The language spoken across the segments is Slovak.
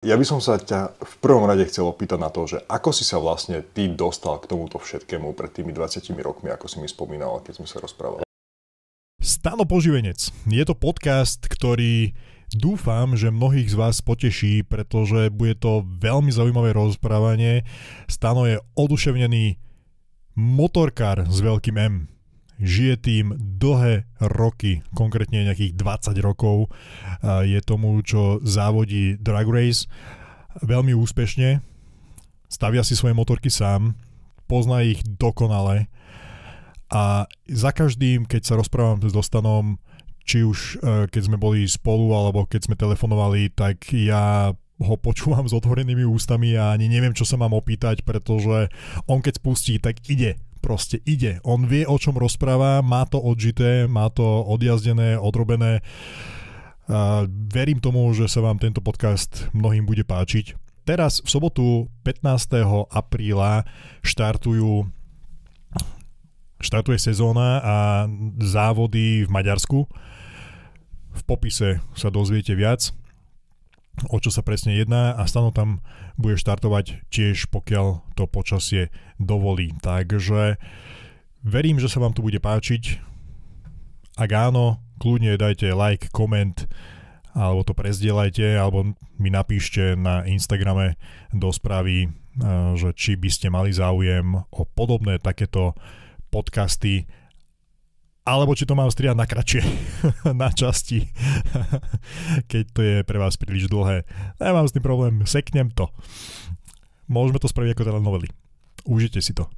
Ja by som sa ťa v prvom rade chcel opýtať na to, že ako si sa vlastne ty dostal k tomuto všetkému pred tými 20 rokmi, ako si mi spomínal, keď sme sa rozprávali. Stano Poživenec. Je to podcast, ktorý dúfam, že mnohých z vás poteší, pretože bude to veľmi zaujímavé rozprávanie. Stano je oduševnený motorkár s veľkým M žije tým dlhé roky, konkrétne nejakých 20 rokov je tomu, čo závodí Drag Race veľmi úspešne, stavia si svoje motorky sám, pozná ich dokonale a za každým, keď sa rozprávam s Dostanom, či už e, keď sme boli spolu alebo keď sme telefonovali, tak ja ho počúvam s otvorenými ústami a ani neviem, čo sa mám opýtať, pretože on keď spustí, tak ide proste ide. On vie, o čom rozpráva, má to odžité, má to odjazdené, odrobené. A verím tomu, že sa vám tento podcast mnohým bude páčiť. Teraz v sobotu 15. apríla štartujú štartuje sezóna a závody v Maďarsku. V popise sa dozviete viac o čo sa presne jedná a stano tam bude štartovať tiež pokiaľ to počasie dovolí. Takže verím, že sa vám to bude páčiť. Ak áno, kľudne dajte like, koment, alebo to prezdielajte, alebo mi napíšte na Instagrame do správy, eh, že či by ste mali záujem o podobné takéto podcasty, alebo či to mám striať na kratšie, na časti, keď to je pre vás príliš dlhé. Nemám s tým problém, seknem to. Môžeme to spraviť ako teda novely. Užite si to.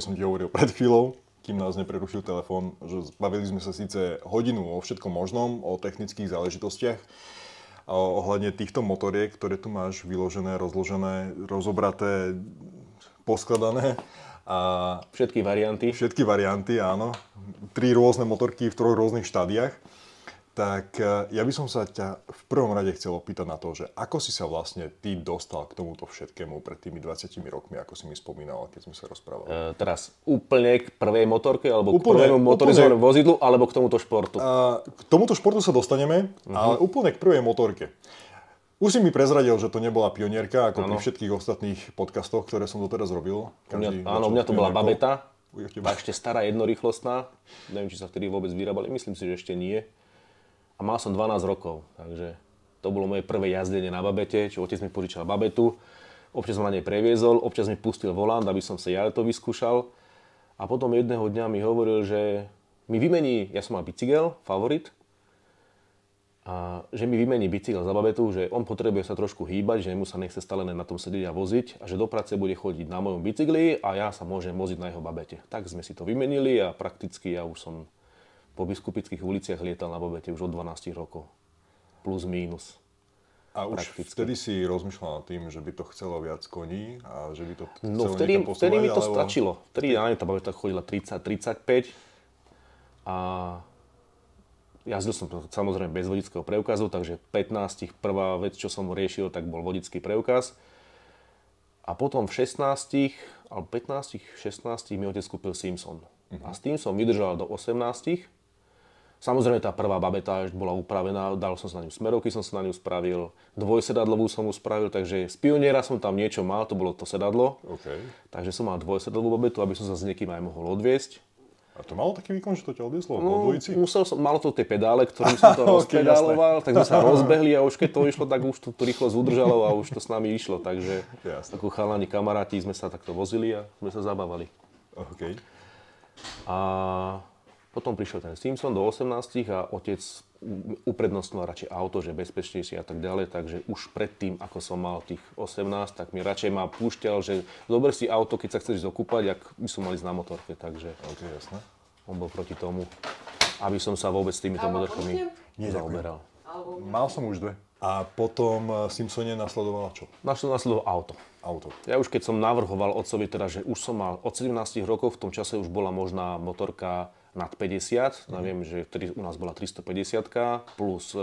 ako som ti hovoril pred chvíľou, kým nás neprerušil telefón, že bavili sme sa síce hodinu o všetkom možnom, o technických záležitostiach, a ohľadne týchto motoriek, ktoré tu máš vyložené, rozložené, rozobraté, poskladané. A všetky varianty. Všetky varianty, áno. Tri rôzne motorky v troch rôznych štádiách tak e, ja by som sa ťa v prvom rade chcel opýtať na to, že ako si sa vlastne ty dostal k tomuto všetkému pred tými 20 rokmi, ako si mi spomínal, keď sme sa rozprávali. E, teraz úplne k prvej motorke, alebo úplne, k prvému motorizovanému vozidlu, alebo k tomuto športu? A, e, k tomuto športu sa dostaneme, uh-huh. ale úplne k prvej motorke. Už si mi prezradil, že to nebola pionierka, ako ano. pri všetkých ostatných podcastoch, ktoré som doteraz robil. Každý mňa, áno, mňa to bola babeta, a ešte stará jednorýchlostná. Neviem, či sa vtedy vôbec vyrábali, myslím si, že ešte nie a mal som 12 rokov, takže to bolo moje prvé jazdenie na babete, čiže otec mi požičal babetu, občas ma na nej previezol, občas mi pustil volant, aby som sa ja to vyskúšal a potom jedného dňa mi hovoril, že mi vymení, ja som mal bicykel, favorit, a že mi vymení bicykel za babetu, že on potrebuje sa trošku hýbať, že mu sa nechce stále na tom sedieť a voziť a že do práce bude chodiť na mojom bicykli a ja sa môžem voziť na jeho babete. Tak sme si to vymenili a prakticky ja už som po biskupických uliciach lietal na bobete už od 12 rokov. Plus, mínus. A už prakticky. vtedy si rozmýšľal nad tým, že by to chcelo viac koní a že by to no, chcelo No vtedy, vtedy mi to alebo... stačilo. Vtedy, ja neviem, tá bavita chodila 30-35 a jazdil som to samozrejme bez vodického preukazu, takže 15 prvá vec, čo som riešil, tak bol vodický preukaz. A potom v 16 alebo 15 16 mi otec kúpil Simpson. Uh-huh. A s tým som vydržal do 18 Samozrejme tá prvá babeta bola upravená, dal som sa na ňu smerovky, som sa na ňu spravil, dvojsedadlovú som mu spravil, takže z pioniera som tam niečo mal, to bolo to sedadlo. Okay. Takže som mal dvojsedadlovú babetu, aby som sa s niekým aj mohol odviesť. A to malo taký výkon, že to ťa odvieslo no, dvojici? Musel som, malo to tie pedále, ktorým som to okay, tak sme sa rozbehli a už keď to išlo, tak už to, to rýchlo zudržalo a už to s nami išlo. Takže jasne. ako chalani kamaráti sme sa takto vozili a sme sa zabávali. Okay. A potom prišiel ten Simpson do 18 a otec uprednostnil radšej auto, že bezpečnejšie a tak ďalej, takže už predtým, ako som mal tých 18, tak mi radšej ma púšťal, že zober si auto, keď sa chceš dokúpať, ak by som mali ísť na motorke, takže... okay, jasné. On bol proti tomu, aby som sa vôbec s týmito motorkami zaoberal. Mal som už dve. A potom eh, Simpsone nasledovala čo? Našlo Nasledovalo auto. Auto. Ja už keď som navrhoval otcovi, teda, že už som mal od 17 rokov, v tom čase už bola možná motorka nad 50, mm-hmm. viem, že tri, u nás bola 350 plus e,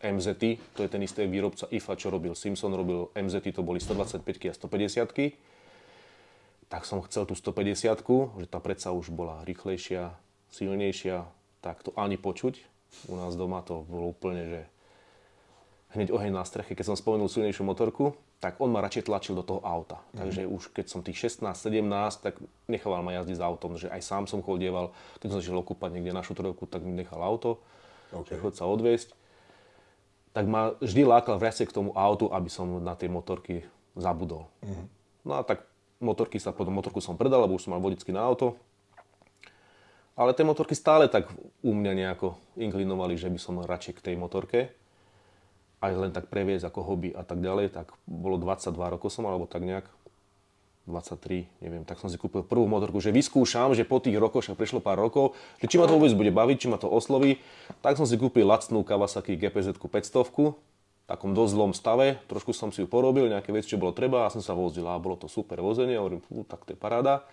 MZ, to je ten istý výrobca IFA, čo robil Simpson, robil MZ, to boli 125 a 150 tak som chcel tú 150 že tá predsa už bola rýchlejšia, silnejšia, tak to ani počuť. U nás doma to bolo úplne, že hneď oheň na streche, keď som spomenul silnejšiu motorku, tak on ma radšej tlačil do toho auta. Mm. Takže už keď som tých 16-17, tak nechával ma jazdiť s autom, že aj sám som chodieval, keď som začal okúpať niekde na trojku, tak mi nechal auto, okay. že chod sa odviesť. Tak ma vždy lákal vresť k tomu autu, aby som na tie motorky zabudol. Mm. No a tak motorky sa potom, motorku som predal, lebo už som mal vodický na auto. Ale tie motorky stále tak u mňa nejako inklinovali, že by som radšej k tej motorke aj len tak previesť ako hobby a tak ďalej, tak bolo 22 rokov som alebo tak nejak, 23, neviem, tak som si kúpil prvú motorku, že vyskúšam, že po tých rokoch, však prešlo pár rokov, že či ma to vôbec bude baviť, či ma to osloví, tak som si kúpil lacnú Kawasaki GPZ 500 takom dosť zlom stave, trošku som si ju porobil, nejaké veci, čo bolo treba a som sa vozil a bolo to super vozenie, hovorím, tak to je paráda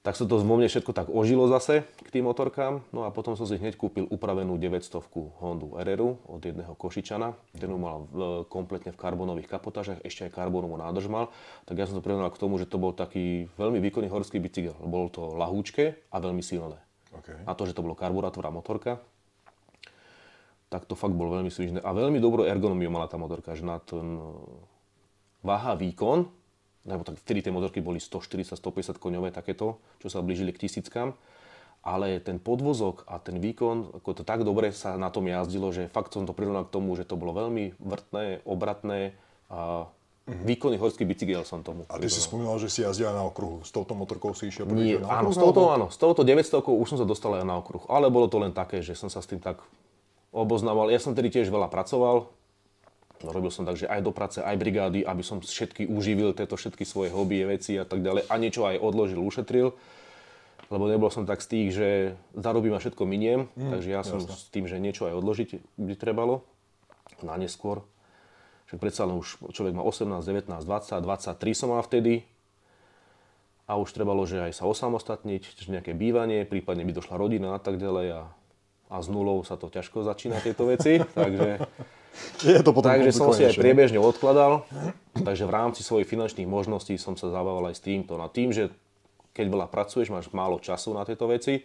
tak sa to vo mne všetko tak ožilo zase k tým motorkám. No a potom som si hneď kúpil upravenú 900 Hondu rr od jedného Košičana. Ten ju mal v, e, kompletne v karbonových kapotážach, ešte aj karbonovú nádrž mal. Tak ja som to prirovnal k tomu, že to bol taký veľmi výkonný horský bicykel. Bolo to lahúčke a veľmi silné. Okay. A to, že to bolo karburátorová motorka, tak to fakt bolo veľmi svižné. A veľmi dobrú ergonomiu mala tá motorka, že na ten váha výkon, lebo tak vtedy tie motorky boli 140-150 koňové takéto, čo sa blížili k tisíckam. Ale ten podvozok a ten výkon, ako to tak dobre sa na tom jazdilo, že fakt som to prirovnal k tomu, že to bolo veľmi vrtné, obratné a Mm-hmm. Výkonný horský bicykel som tomu. A ty si spomínal, že si jazdila na okruhu. S touto motorkou si išiel Nie, na okruh? Áno, s touto, alebo... áno, s touto 900 už som sa dostal aj na okruh. Ale bolo to len také, že som sa s tým tak oboznával. Ja som tedy tiež veľa pracoval, No, robil som tak, že aj do práce, aj brigády, aby som všetky uživil, tieto všetky svoje hobby, veci a tak ďalej. A niečo aj odložil, ušetril. Lebo nebol som tak z tých, že zarobím a všetko miniem. Mm, takže ja som jasne. s tým, že niečo aj odložiť by trebalo. Na neskôr. Že predsa len už človek má 18, 19, 20, 23 som mal vtedy. A už trebalo, že aj sa osamostatniť, že nejaké bývanie, prípadne by došla rodina a tak ďalej. A, a s nulou sa to ťažko začína tieto veci. takže je to potom Takže som si aj priebežne odkladal, takže v rámci svojich finančných možností som sa zabával aj s týmto. No a tým, že keď veľa pracuješ, máš málo času na tieto veci,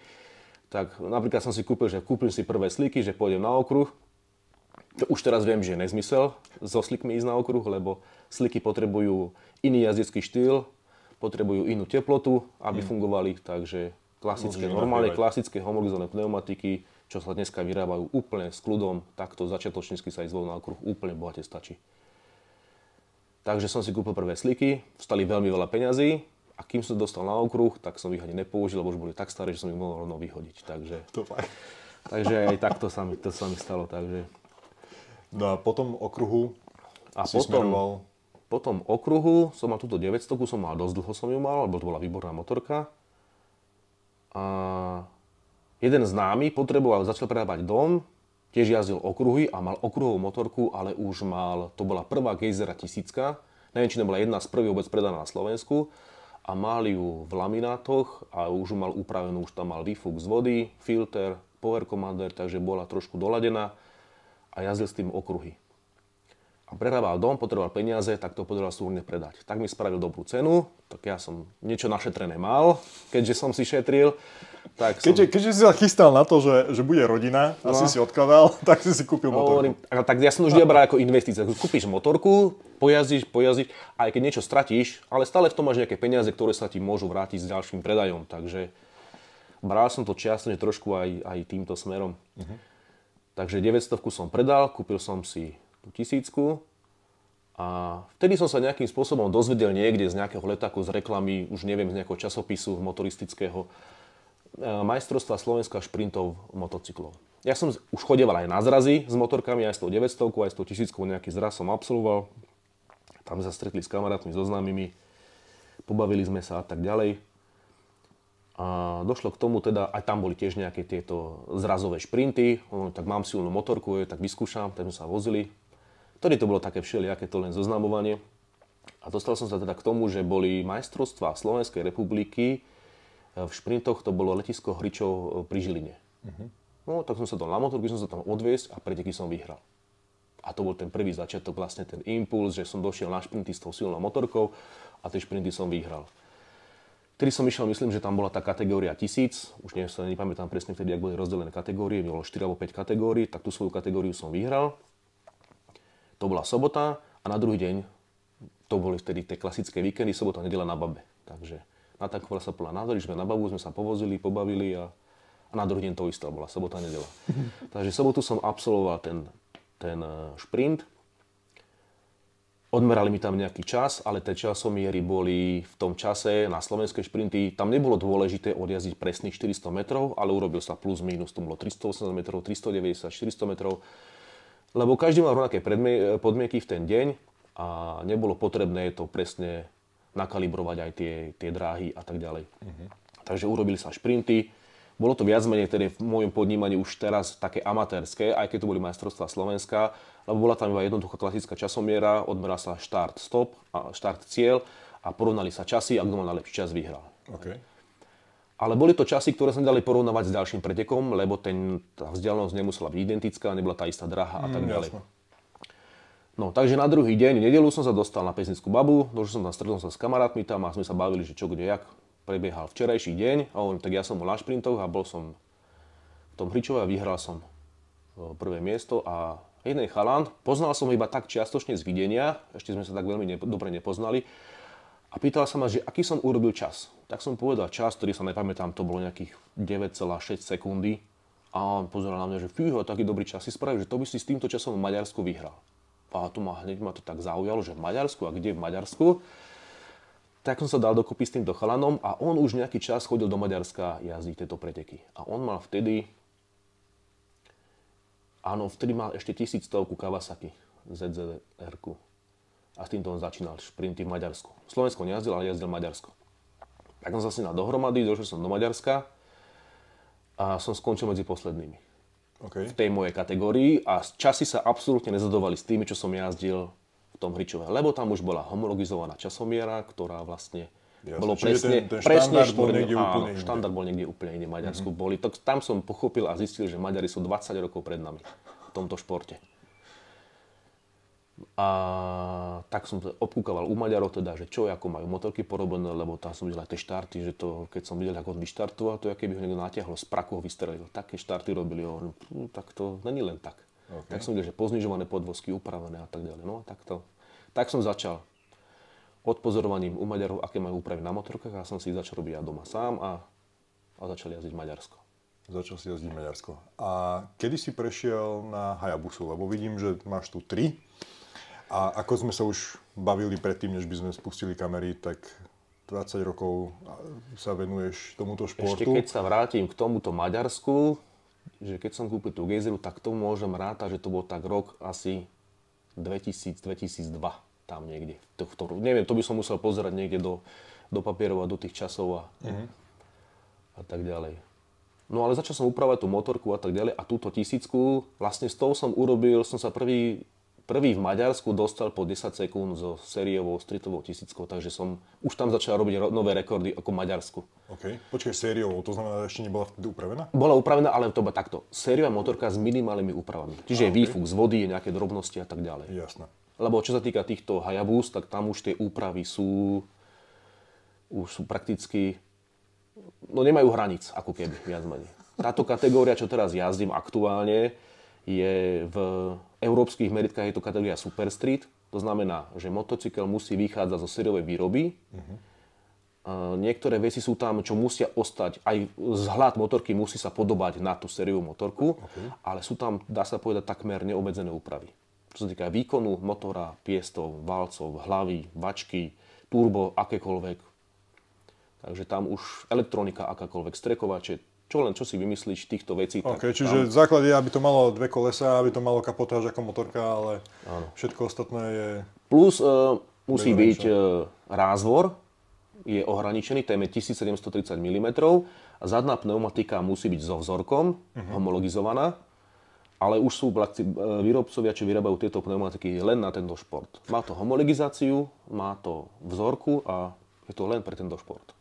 tak napríklad som si kúpil, že kúpim si prvé sliky, že pôjdem na okruh. To už teraz viem, že je nezmysel so slikmi ísť na okruh, lebo sliky potrebujú iný jazdecký štýl, potrebujú inú teplotu, aby hmm. fungovali, takže klasické, normálne klasické homologizované pneumatiky, čo sa dneska vyrábajú úplne s kľudom, takto začiatočnícky sa ísť na okruh úplne bohate stačí. Takže som si kúpil prvé sliky, vstali veľmi veľa peňazí a kým som dostal na okruh, tak som ich ani nepoužil, lebo už boli tak staré, že som ich mohol rovno vyhodiť. Takže, to takže aj takto sa mi, to sa mi stalo. Takže. No a potom okruhu a si potom, smeroval... potom okruhu som mal túto 900, som mal dosť dlho som ju mal, lebo to bola výborná motorka. A Jeden známy potreboval, začal predávať dom, tiež jazdil okruhy a mal okruhovú motorku, ale už mal, to bola prvá Gejzera tisícka, neviem, či to bola jedna z prvých vôbec predaná na Slovensku, a mal ju v laminátoch a už mal upravenú, už tam mal výfuk z vody, filter, power commander, takže bola trošku doladená a jazdil s tým okruhy a prerábal dom, potreboval peniaze, tak to potreboval súrne predať. Tak mi spravil dobrú cenu, tak ja som niečo našetrené mal, keďže som si šetril. Tak som... keďže, keďže si sa chystal na to, že, že bude rodina, no. si si odkladal, tak si si kúpil no, motorku. Tak, tak ja som už nebral ako investícia. Kúpiš motorku, pojazdíš, pojazdíš, aj keď niečo stratíš, ale stále v tom máš nejaké peniaze, ktoré sa ti môžu vrátiť s ďalším predajom. Takže bral som to čiastne trošku aj, aj týmto smerom. Uh-huh. Takže 900 som predal, kúpil som si tú tisícku a vtedy som sa nejakým spôsobom dozvedel niekde z nejakého letáku, z reklamy, už neviem, z nejakého časopisu motoristického, e, majstrovstva Slovenska šprintov motocyklov. Ja som už chodeval aj na zrazy s motorkami, aj s tou 900, aj s tou 1000, nejaký zraz som absolvoval. Tam sa stretli s kamarátmi, so známymi, pobavili sme sa a tak ďalej. A došlo k tomu teda, aj tam boli tiež nejaké tieto zrazové šprinty, no, tak mám silnú motorku, tak vyskúšam, tak sme sa vozili, Vtedy to bolo také všelijaké to len zoznamovanie. A dostal som sa teda k tomu, že boli majstrovstvá Slovenskej republiky e, v šprintoch, to bolo letisko Hričov e, pri Žiline. Uh-huh. No tak som sa tam na motorku, som sa tam odviesť a preteky som vyhral. A to bol ten prvý začiatok, vlastne ten impuls, že som došiel na šprinty s tou silnou motorkou a tie šprinty som vyhral. Vtedy som išiel, myslím, že tam bola tá kategória 1000, už nie, sa nepamätám presne vtedy, ak boli rozdelené kategórie, bolo 4 alebo 5 kategórií, tak tú svoju kategóriu som vyhral. To bola sobota a na druhý deň, to boli vtedy tie klasické víkendy, sobota, nedela na babe. Takže natankovala sa plná nádor, sme na babu, sme sa povozili, pobavili a, a na druhý deň to isté, bola sobota, nedela. Takže sobotu som absolvoval ten, ten e, šprint, Odmerali mi tam nejaký čas, ale tie časomiery boli v tom čase na slovenské šprinty. Tam nebolo dôležité odjazdiť presných 400 metrov, ale urobil sa plus minus. To bolo 380 metrov, 390, 400 metrov lebo každý mal rovnaké e, podmienky v ten deň a nebolo potrebné to presne nakalibrovať aj tie, tie dráhy a tak ďalej. Mm-hmm. Takže urobili sa šprinty. Bolo to viac menej teda v môjom podnímaní už teraz také amatérske, aj keď to boli majstrovstvá Slovenska, lebo bola tam iba jednoduchá klasická časomiera, odmeral sa štart-stop, štart-cieľ a porovnali sa časy a kto mal najlepší čas vyhral. Okay. Ale boli to časy, ktoré sa nedali porovnávať s ďalším pretekom, lebo ten, tá vzdialenosť nemusela byť identická, nebola tá istá draha a tak mm, ďalej. No, takže na druhý deň, nedelu som sa dostal na pesnickú babu, došiel no, som tam, stretol sa s kamarátmi tam a sme sa bavili, že čo kde, jak prebiehal včerajší deň a on, tak ja som bol na šprintoch a bol som v tom hričove a vyhral som e, prvé miesto a jeden chalan, poznal som iba tak čiastočne z videnia, ešte sme sa tak veľmi ne, dobre nepoznali a pýtal sa ma, že aký som urobil čas tak som povedal čas, ktorý sa nepamätám, to bolo nejakých 9,6 sekundy. A on pozeral na mňa, že fího, taký dobrý čas si spravil, že to by si s týmto časom v Maďarsku vyhral. A to ma hneď ma to tak zaujalo, že v Maďarsku a kde v Maďarsku. Tak som sa dal dokopy s týmto chalanom a on už nejaký čas chodil do Maďarska jazdiť tieto preteky. A on mal vtedy, áno, vtedy mal ešte tisíctovku Kawasaki zzr -ku. A s týmto on začínal šprinty v Maďarsku. Slovensko nejazdil, ale jazdil Maďarsko. Tak som sa s ním dohromady, došiel som do Maďarska a som skončil medzi poslednými. Okay. V tej mojej kategórii a časy sa absolútne nezadovali s tými, čo som jazdil v tom hričove, lebo tam už bola homologizovaná časomiera, ktorá vlastne Jasne, bolo presne, ten, ten presne štandard, bol niekde áno, úplne štandard bol niekde úplne iný, Maďarsku. Mm-hmm. Boli, Tak tam som pochopil a zistil, že Maďari sú 20 rokov pred nami v tomto športe. A tak som obkúkaval u Maďarov teda, že čo, ako majú motorky porobené, lebo tam som videl aj tie štarty, že to, keď som videl, ako on vyštartoval, to keby ho niekto natiahlo z praku, ho vystrelil. Také štarty robili, no, tak to není len tak. Okay. Tak som videl, že poznižované podvozky, upravené a tak ďalej. No a tak, to, tak som začal odpozorovaním u Maďarov, aké majú úpravy na motorkách a som si ich začal robiť ja doma sám a, a začal jazdiť Maďarsko. Začal si jazdiť Maďarsko. A kedy si prešiel na Hayabusu? Lebo vidím, že máš tu tri a ako sme sa už bavili predtým, než by sme spustili kamery, tak 20 rokov sa venuješ tomuto športu. Ešte keď sa vrátim k tomuto Maďarsku, že keď som kúpil tú gejzeru, tak to môžem rátať, že to bol tak rok asi 2000-2002 tam niekde. To, to, neviem, to by som musel pozerať niekde do, do papierov a do tých časov a, mm-hmm. a tak ďalej. No ale začal som upravať tú motorku a tak ďalej a túto tisícku, vlastne s tou som urobil, som sa prvý Prvý v Maďarsku dostal po 10 sekúnd so sériovou streetovou tisíckou, takže som už tam začal robiť nové rekordy ako Maďarsku. OK. Počkaj, sériovou, to znamená, ešte nebola vtedy upravená? Bola upravená, ale to bola takto. Sériová motorka s minimálnymi úpravami. Čiže A, okay. výfuk z vody, nejaké drobnosti a tak ďalej. Jasné. Lebo čo sa týka týchto Hayabus, tak tam už tie úpravy sú, už sú prakticky, no nemajú hranic, ako keby, viac menej. Táto kategória, čo teraz jazdím aktuálne, je v európskych meritkách je to kategória Super Street, to znamená, že motocykel musí vychádzať zo sériovej výroby. Uh-huh. Niektoré veci sú tam, čo musia ostať, aj vzhľad motorky musí sa podobať na tú sériu motorku, okay. ale sú tam, dá sa povedať, takmer neobmedzené úpravy. Čo sa týka výkonu motora, piestov, valcov, hlavy, vačky, turbo, akékoľvek. Takže tam už elektronika, akákoľvek, strekovače, čo len čo si vymyslíš týchto vecí. Okay, tak čiže tam... v základe, aby to malo dve kolesa, aby to malo kapotáž ako motorka, ale áno. všetko ostatné je... Plus uh, musí byť uh, rázvor, je ohraničený, je 1730 mm, a zadná pneumatika musí byť so vzorkom, uh-huh. homologizovaná, ale už sú eh, výrobcovia, čo vyrábajú tieto pneumatiky len na tento šport. Má to homologizáciu, má to vzorku a je to len pre tento šport.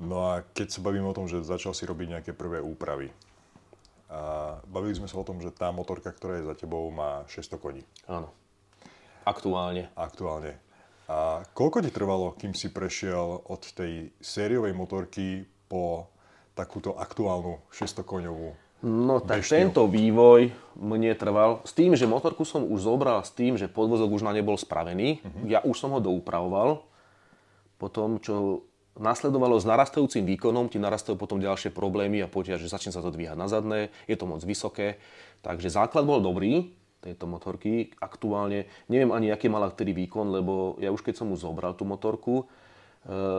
No a keď sa bavím o tom, že začal si robiť nejaké prvé úpravy, a bavili sme sa o tom, že tá motorka, ktorá je za tebou, má 600 koní. Áno. Aktuálne. Aktuálne. A koľko ti trvalo, kým si prešiel od tej sériovej motorky po takúto aktuálnu 600 koňovú No tak Beštio. tento vývoj mne trval s tým, že motorku som už zobral, s tým, že podvozok už na nebol spravený. Uh-huh. Ja už som ho doupravoval po tom, čo nasledovalo s narastajúcim výkonom, ti narastajú potom ďalšie problémy a potiaž, že začne sa to dvíhať na zadné, je to moc vysoké. Takže základ bol dobrý tejto motorky. Aktuálne neviem ani, aký mala vtedy výkon, lebo ja už keď som mu zobral tú motorku, e,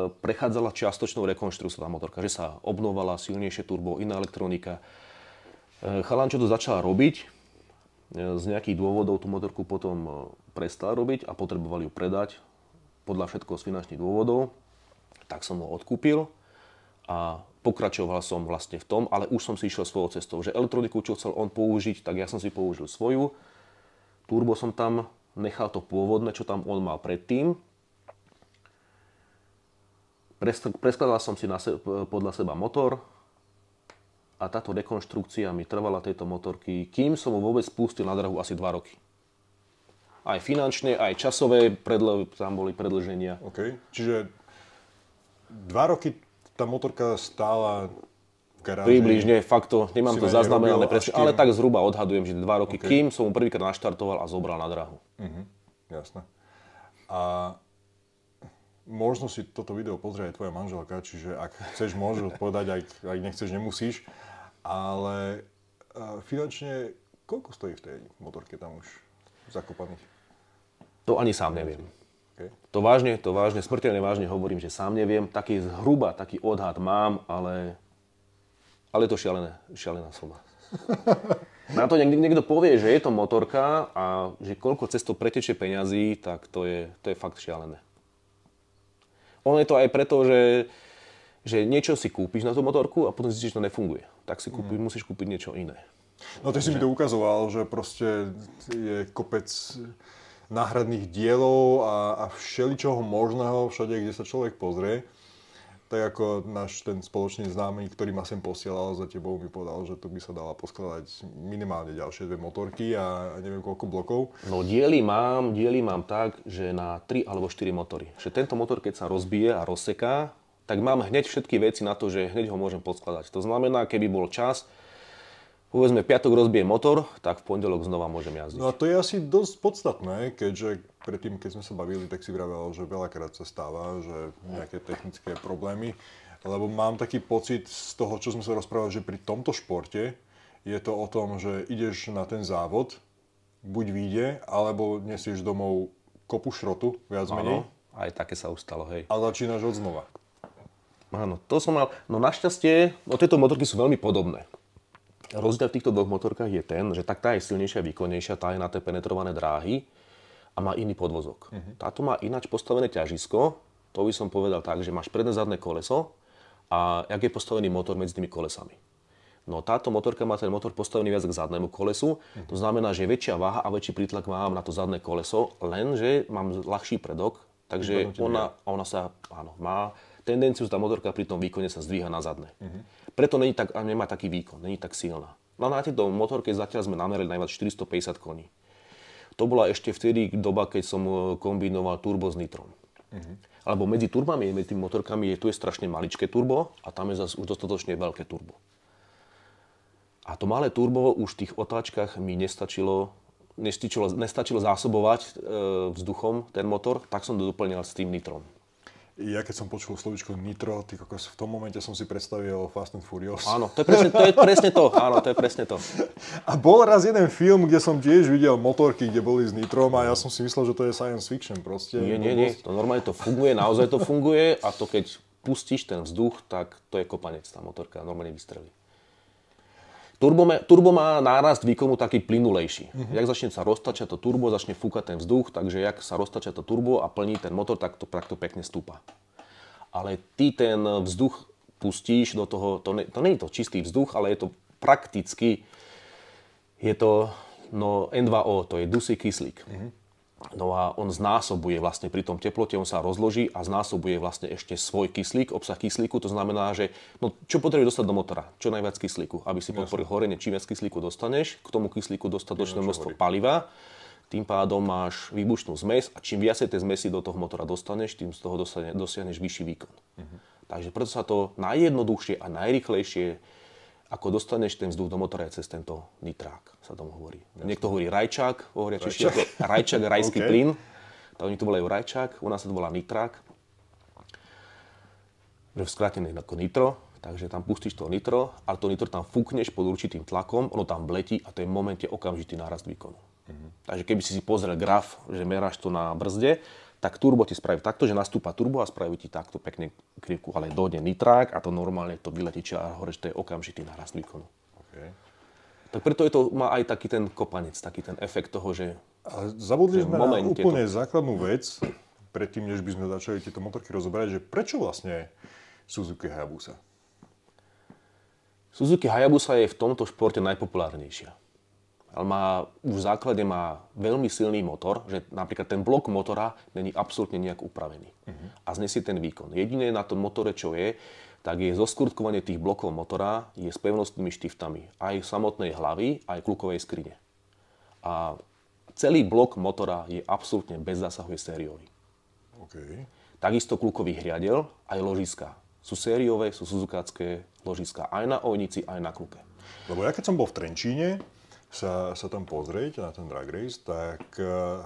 prechádzala čiastočnou rekonštrukciou tá motorka, že sa obnovala, silnejšie turbo, iná elektronika. E, chalan, čo to začal robiť, e, z nejakých dôvodov tú motorku potom e, prestal robiť a potreboval ju predať podľa všetkoho z finančných dôvodov tak som ho odkúpil a pokračoval som vlastne v tom, ale už som si išiel svojou cestou, že elektroniku, čo chcel on použiť, tak ja som si použil svoju. Turbo som tam nechal to pôvodné, čo tam on mal predtým. Preskladal som si na se, podľa seba motor a táto rekonštrukcia mi trvala tejto motorky, kým som ho vôbec spustil na drahu asi 2 roky aj finančné, aj časové, predl- tam boli predlženia. OK, čiže Dva roky tá motorka stála v garáži. Približne, fakt to, nemám to zaznamenané, presne, ale tak zhruba odhadujem, že dva roky, okay. kým som mu prvýkrát naštartoval a zobral na drahu. Uh-huh. Jasné. A možno si toto video pozrie aj tvoja manželka, čiže ak chceš, môžeš odpovedať, ak, ak nechceš, nemusíš. Ale finančne, koľko stojí v tej motorke tam už zakopaných? To ani sám neviem. Okay. To vážne, to vážne, smrteľne vážne hovorím, že sám neviem. Taký zhruba, taký odhad mám, ale, ale to šialené, šialená suma. Na to niekto, niekto povie, že je to motorka a že koľko cesto to preteče peňazí, tak to je, to je fakt šialené. Ono je to aj preto, že, že niečo si kúpiš na tú motorku a potom zistíš, že to nefunguje. Tak si kúpi, mm. musíš kúpiť niečo iné. No ty si mi to ukazoval, že proste je kopec náhradných dielov a, a všeličoho možného všade, kde sa človek pozrie. Tak ako náš ten spoločný známy, ktorý ma sem posielal za tebou, mi povedal, že tu by sa dala poskladať minimálne ďalšie dve motorky a neviem koľko blokov. No diely mám, diely mám tak, že na 3 alebo 4 motory. Že tento motor, keď sa rozbije a rozseká, tak mám hneď všetky veci na to, že hneď ho môžem poskladať. To znamená, keby bol čas, povedzme v piatok rozbije motor, tak v pondelok znova môžem jazdiť. No a to je asi dosť podstatné, keďže predtým, keď sme sa bavili, tak si vravel, že veľakrát sa stáva, že nejaké technické problémy, lebo mám taký pocit z toho, čo sme sa rozprávali, že pri tomto športe je to o tom, že ideš na ten závod, buď vyjde, alebo nesieš domov kopu šrotu, viac menej. aj také sa ustalo, hej. A začínaš od znova. Áno, to som mal. No našťastie, no tieto motorky sú veľmi podobné. Rozdiel v týchto dvoch motorkách je ten, že tak tá je silnejšia, výkonnejšia, tá je na tie penetrované dráhy a má iný podvozok. Uh-huh. Táto má ináč postavené ťažisko, to by som povedal tak, že máš predné zadné koleso a jak je postavený motor medzi tými kolesami. No táto motorka má ten motor postavený viac k zadnému kolesu, mhm. to znamená, že je väčšia váha a väčší prítlak mám na to zadné koleso, lenže mám ľahší predok, takže ona, ona sa áno, má tendenciu, že tá motorka pri tom výkone sa zdvíha na zadné. Uh-huh. Preto není tak, nemá taký výkon, není tak silná. No na tejto motorke zatiaľ sme namerali najviac 450 koní. To bola ešte vtedy doba, keď som e, kombinoval turbo s nitrom. Mm-hmm. Alebo medzi turbami, medzi tými motorkami je tu je strašne maličké turbo a tam je zase už dostatočne veľké turbo. A to malé turbo už v tých otáčkach mi nestačilo, nestačilo, nestačilo zásobovať e, vzduchom ten motor, tak som to doplňal s tým nitrom ja keď som počul slovičko nitro, ty kokos, v tom momente som si predstavil Fast and Furious. Áno, to je presne to. Je presne to. Áno, to je presne to. A bol raz jeden film, kde som tiež videl motorky, kde boli s nitrom a ja som si myslel, že to je science fiction proste. Nie, nie, nie. To normálne to funguje, naozaj to funguje a to keď pustíš ten vzduch, tak to je kopanec, tá motorka normálne vystrelí. Turbo, má, turbo má nárast výkonu taký plynulejší. Uh-huh. Jak začne sa roztačať to turbo, začne fúkať ten vzduch, takže jak sa roztačia to turbo a plní ten motor, tak to, tak to pekne stúpa. Ale ty ten vzduch pustíš do toho, to, ne, to nie je to čistý vzduch, ale je to prakticky, je to no, N2O, to je dusý kyslík. Uh-huh. No a on znásobuje vlastne pri tom teplote, on sa rozloží a znásobuje vlastne ešte svoj kyslík, obsah kyslíku. To znamená, že no, čo potrebuje dostať do motora? Čo najviac kyslíku, aby si podporil horenie. Čím viac kyslíku dostaneš, k tomu kyslíku dostatočné množstvo paliva, tým pádom máš výbušnú zmes a čím viacej tej zmesi do toho motora dostaneš, tým z toho dosiahneš vyšší výkon. Uh-huh. Takže preto sa to najjednoduchšie a najrychlejšie ako dostaneš ten vzduch do motora cez tento nitrák, sa tomu hovorí. Jasne. Niekto hovorí rajčák, hovoria rajčák. ako rajčák, rajský okay. plyn. Tak oni to volajú rajčák, u nás sa to volá nitrák. Že v skratene ako nitro, takže tam pustíš to nitro ale to nitro tam fúkneš pod určitým tlakom, ono tam letí a to je v momente okamžitý nárast výkonu. Mm-hmm. Takže keby si si pozrel graf, že meráš to na brzde, tak turbo ti spraví takto, že nastúpa turbo a spraví ti takto pekne krivku, ale dojde nitrák a to normálne to vyletí a hore, že to je okamžitý nárast výkonu. Okay. Tak preto je to, má aj taký ten kopanec, taký ten efekt toho, že... A zabudli že sme na úplne to... základnú vec, predtým, než by sme začali tieto motorky rozoberať, že prečo vlastne Suzuki Hayabusa? Suzuki Hayabusa je v tomto športe najpopulárnejšia ale má, v základe má veľmi silný motor, že napríklad ten blok motora není absolútne nejak upravený. Uh-huh. A znesie ten výkon. Jediné na tom motore, čo je, tak je zoskurtkovanie tých blokov motora je s pevnostnými štiftami. Aj v samotnej hlavy, aj kľukovej skrine. A celý blok motora je absolútne bez zásahu, sériový. Okay. Takisto kľukový hriadel, aj ložiska. Sú sériové, sú suzukácké ložiska. Aj na ojnici, aj na kluke. Lebo ja keď som bol v Trenčíne, sa, sa tam pozrieť na ten Drag Race, tak uh,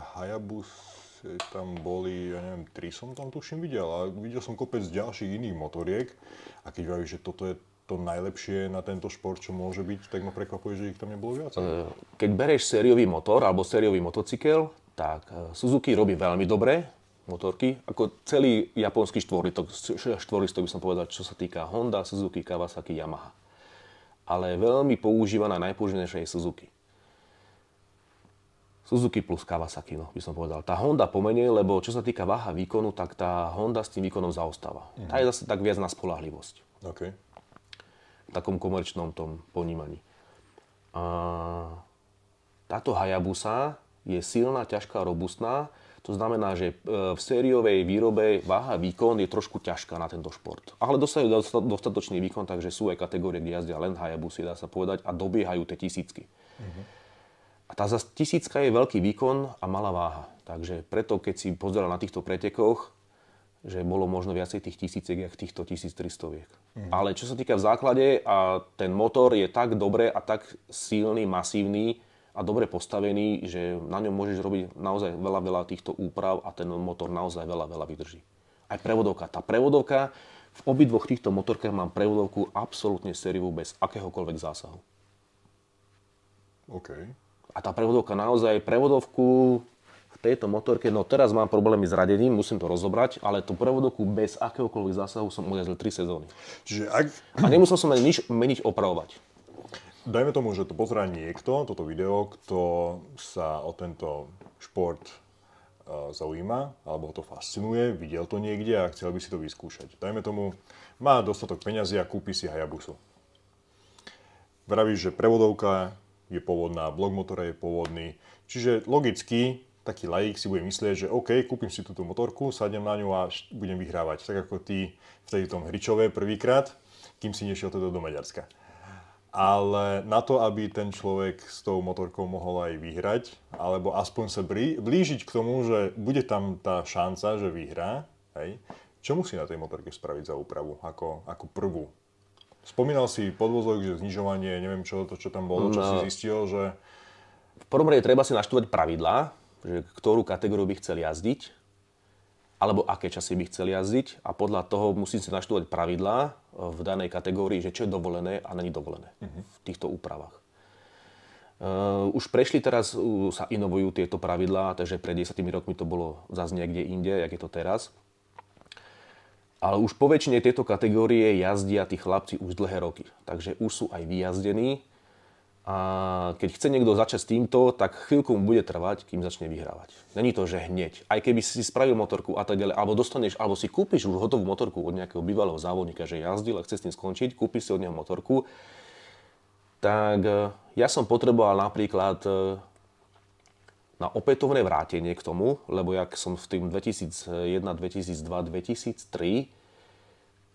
tam boli, ja neviem, tri som tam tuším videl a videl som kopec ďalších iných motoriek a keď vravíš, že toto je to najlepšie na tento šport, čo môže byť, tak ma prekvapuje, že ich tam nebolo viac. E, keď bereš sériový motor alebo sériový motocykel, tak e, Suzuki robí veľmi dobré motorky, ako celý japonský štvorlistok, štvorlistok by som povedal, čo sa týka Honda, Suzuki, Kawasaki, Yamaha. Ale veľmi používaná, najpoužívanejšia je Suzuki. Suzuki plus Kawasaki, no, by som povedal. Tá Honda pomenej, lebo čo sa týka váha výkonu, tak tá Honda s tým výkonom zaostáva. mm Tá je zase tak viac na spolahlivosť. OK. V takom komerčnom tom ponímaní. A táto Hayabusa je silná, ťažká, robustná. To znamená, že e, v sériovej výrobe váha výkon je trošku ťažká na tento šport. Ale dosajú dostatočný výkon, takže sú aj kategórie, kde jazdia len Hayabusy, dá sa povedať, a dobiehajú tie tisícky. Mm-hmm. A tá za tisícka je veľký výkon a malá váha. Takže preto, keď si pozeral na týchto pretekoch, že bolo možno viacej tých tisícek, jak týchto 1300 mm. Ale čo sa týka v základe, a ten motor je tak dobre a tak silný, masívny a dobre postavený, že na ňom môžeš robiť naozaj veľa, veľa týchto úprav a ten motor naozaj veľa, veľa vydrží. Aj prevodovka. Tá prevodovka, v obidvoch týchto motorkách mám prevodovku absolútne serivú bez akéhokoľvek zásahu. OK. A tá prevodovka naozaj prevodovku v tejto motorke, no teraz mám problémy s radením, musím to rozobrať, ale tú prevodovku bez akéhokoľvek zásahu som odjazdil 3 sezóny. Čiže ak... A nemusel som ani nič meniť, opravovať. Dajme tomu, že to pozerá niekto, toto video, kto sa o tento šport eh, zaujíma, alebo ho to fascinuje, videl to niekde a chcel by si to vyskúšať. Dajme tomu, má dostatok peňazí a kúpi si Hayabusu. Vravíš, že prevodovka je pôvodná, blok motora je pôvodný. Čiže logicky taký laik si bude myslieť, že OK, kúpim si túto motorku, sadnem na ňu a budem vyhrávať. Tak ako ty v tej tom Hričové prvýkrát, kým si nešiel teda do Maďarska. Ale na to, aby ten človek s tou motorkou mohol aj vyhrať, alebo aspoň sa blížiť k tomu, že bude tam tá šanca, že vyhrá, hej, čo musí na tej motorke spraviť za úpravu ako, ako prvú? Spomínal si podvozok, že znižovanie, neviem čo, to čo tam bolo, čo no, si zistil, že... V prvom rade treba si naštudovať pravidlá, že ktorú kategóriu by chcel jazdiť, alebo aké časy by chcel jazdiť a podľa toho musím si naštudovať pravidlá v danej kategórii, že čo je dovolené a není dovolené uh-huh. v mhm. týchto úpravách. Uh, už prešli teraz, uh, sa inovujú tieto pravidlá, takže pred 10 rokmi to bolo zase niekde inde, jak je to teraz. Ale už po väčšine tejto kategórie jazdia tí chlapci už dlhé roky. Takže už sú aj vyjazdení. A keď chce niekto začať s týmto, tak chvíľku mu bude trvať, kým začne vyhrávať. Není to, že hneď. Aj keby si spravil motorku a tak ďalej, alebo dostaneš, alebo si kúpiš už hotovú motorku od nejakého bývalého závodníka, že jazdil a chce s tým skončiť, kúpiš si od neho motorku, tak e, ja som potreboval napríklad e, na opätovné vrátenie k tomu, lebo jak som v tým 2001, 2002, 2003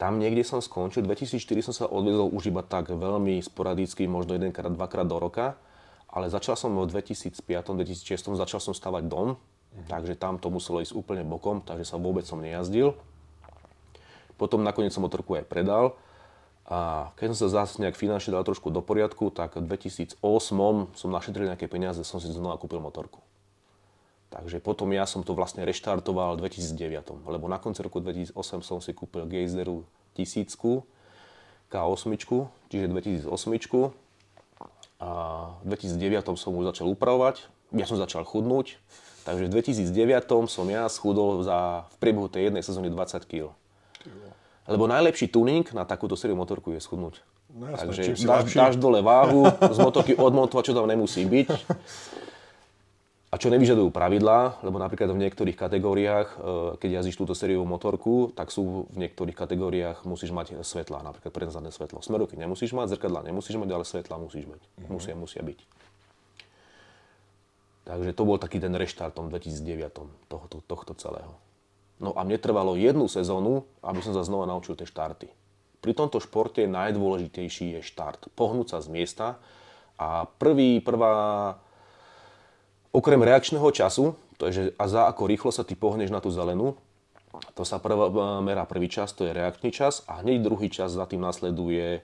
tam niekde som skončil, 2004 som sa odviezol už iba tak veľmi sporadicky, možno jedenkrát, dvakrát do roka, ale začal som v 2005, 2006, začal som stavať dom, mhm. takže tam to muselo ísť úplne bokom, takže sa vôbec som nejazdil. Potom nakoniec som motorku aj predal. A keď som sa zase nejak finančne dal trošku do poriadku, tak v 2008 som našetril nejaké peniaze, som si znova kúpil motorku. Takže potom ja som to vlastne reštartoval v 2009, lebo na konci roku 2008 som si kúpil Gejzeru 1000 K8, čiže 2008. A v 2009 som už začal upravovať, ja som začal chudnúť, takže v 2009 som ja schudol za, v priebehu tej jednej sezóny 20 kg. Lebo najlepší tuning na takúto sériu motorku je schudnúť. No, jasne, Takže dáš, dáš dole váhu, z motorky odmontovať, čo tam nemusí byť. a čo nevyžadujú pravidlá, lebo napríklad v niektorých kategóriách, e, keď jazdíš túto sériovú motorku, tak sú v niektorých kategóriách musíš mať svetla, napríklad prednazadné svetlo. Smerovky nemusíš mať, zrkadla nemusíš mať, ale svetla musíš mať. Mm-hmm. Musia, musia byť. Takže to bol taký ten reštart v 2009 tohoto tohto celého. No a mne trvalo jednu sezónu, aby som sa znova naučil tie štarty. Pri tomto športe najdôležitejší je štart. Pohnúť sa z miesta a prvý, prvá Okrem reakčného času, to je, že a za ako rýchlo sa ty pohneš na tú zelenú, to sa prv, e, merá prvý čas, to je reakčný čas a hneď druhý čas za tým nasleduje,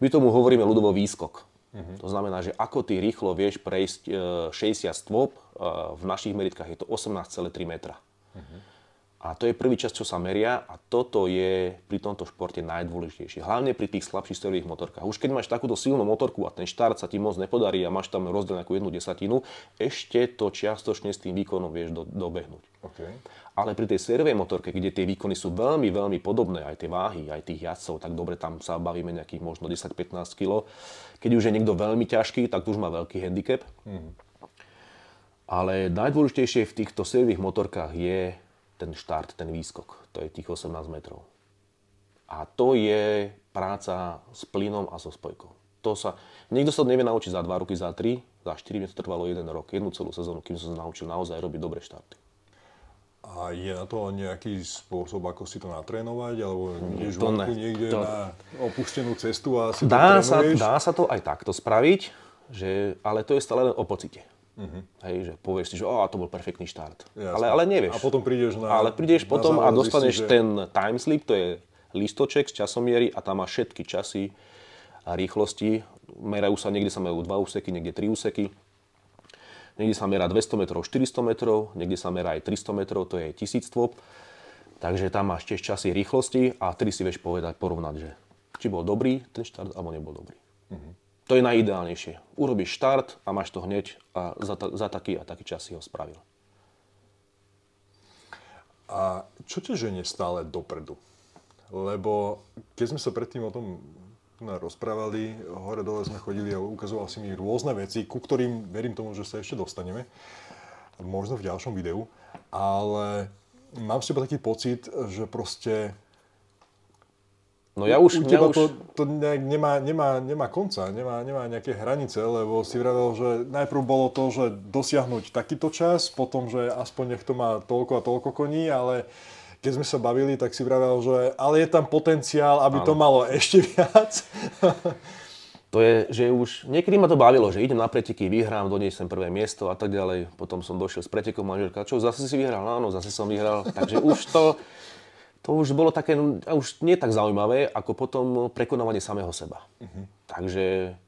my tomu hovoríme ľudovo výskok. Mm-hmm. To znamená, že ako ty rýchlo vieš prejsť 60 e, stôp, e, v našich meritkách je to 18,3 metra. Mm-hmm. A to je prvý čas, čo sa meria a toto je pri tomto športe najdôležitejšie. Hlavne pri tých slabších strojových motorkách. Už keď máš takúto silnú motorku a ten štart sa ti moc nepodarí a máš tam rozdiel nejakú jednu desatinu, ešte to čiastočne s tým výkonom vieš do, dobehnúť. Okay. Ale pri tej servej motorke, kde tie výkony sú veľmi, veľmi podobné, aj tie váhy, aj tých jazdcov, tak dobre, tam sa bavíme nejakých možno 10-15 kg. Keď už je niekto veľmi ťažký, tak už má veľký handicap. Mm. Ale najdôležitejšie v týchto servých motorkách je ten štart, ten výskok. To je tých 18 metrov. A to je práca s plynom a so spojkou. To sa, niekto sa to nevie naučiť za 2 roky, za 3, za 4 mi to trvalo 1 rok, jednu celú sezónu, kým som sa naučil naozaj robiť dobré štarty. A je na to nejaký spôsob, ako si to natrénovať, alebo nie, to ne, niekde to... na opustenú cestu a si dá to trénuješ? sa, Dá sa to aj takto spraviť, že, ale to je stále len o pocite. Uh-huh. Hej, že povieš si, že oh, to bol perfektný štart. Ale, ale nevieš. A potom prídeš na... Ale prídeš na potom a dostaneš si, že... ten time slip, to je listoček z časomiery a tam má všetky časy a rýchlosti. Merajú sa, niekde sa merajú dva úseky, niekde tri úseky. Niekde sa merá 200 metrov, 400 metrov, niekde sa merá aj 300 metrov, to je stôp. Takže tam máš tiež časy rýchlosti a tri si vieš povedať, porovnať, že či bol dobrý ten štart, alebo nebol dobrý. Uh-huh. To je najideálnejšie. Urobíš štart a máš to hneď a za, za taký a taký čas si ho spravil. A čo ťa ženie stále dopredu? Lebo keď sme sa predtým o tom rozprávali, hore dole sme chodili a ukazoval si mi rôzne veci, ku ktorým verím tomu, že sa ešte dostaneme. Možno v ďalšom videu. Ale mám s teba taký pocit, že proste No ja už... U teba už... to, to nejak nemá, nemá, nemá konca, nemá, nemá nejaké hranice, lebo si vravel, že najprv bolo to, že dosiahnuť takýto čas, potom, že aspoň nech to má toľko a toľko koní, ale keď sme sa bavili, tak si vravel, že ale je tam potenciál, aby ano. to malo ešte viac. to je, že už, niekedy ma to bavilo, že idem na preteky, vyhrám, doniesem prvé miesto a tak ďalej. Potom som došiel s pretekom a čo zase si vyhral, áno, zase som vyhral. Takže už to, to už bolo také, no, už nie tak zaujímavé, ako potom prekonávanie samého seba. Uh-huh. Takže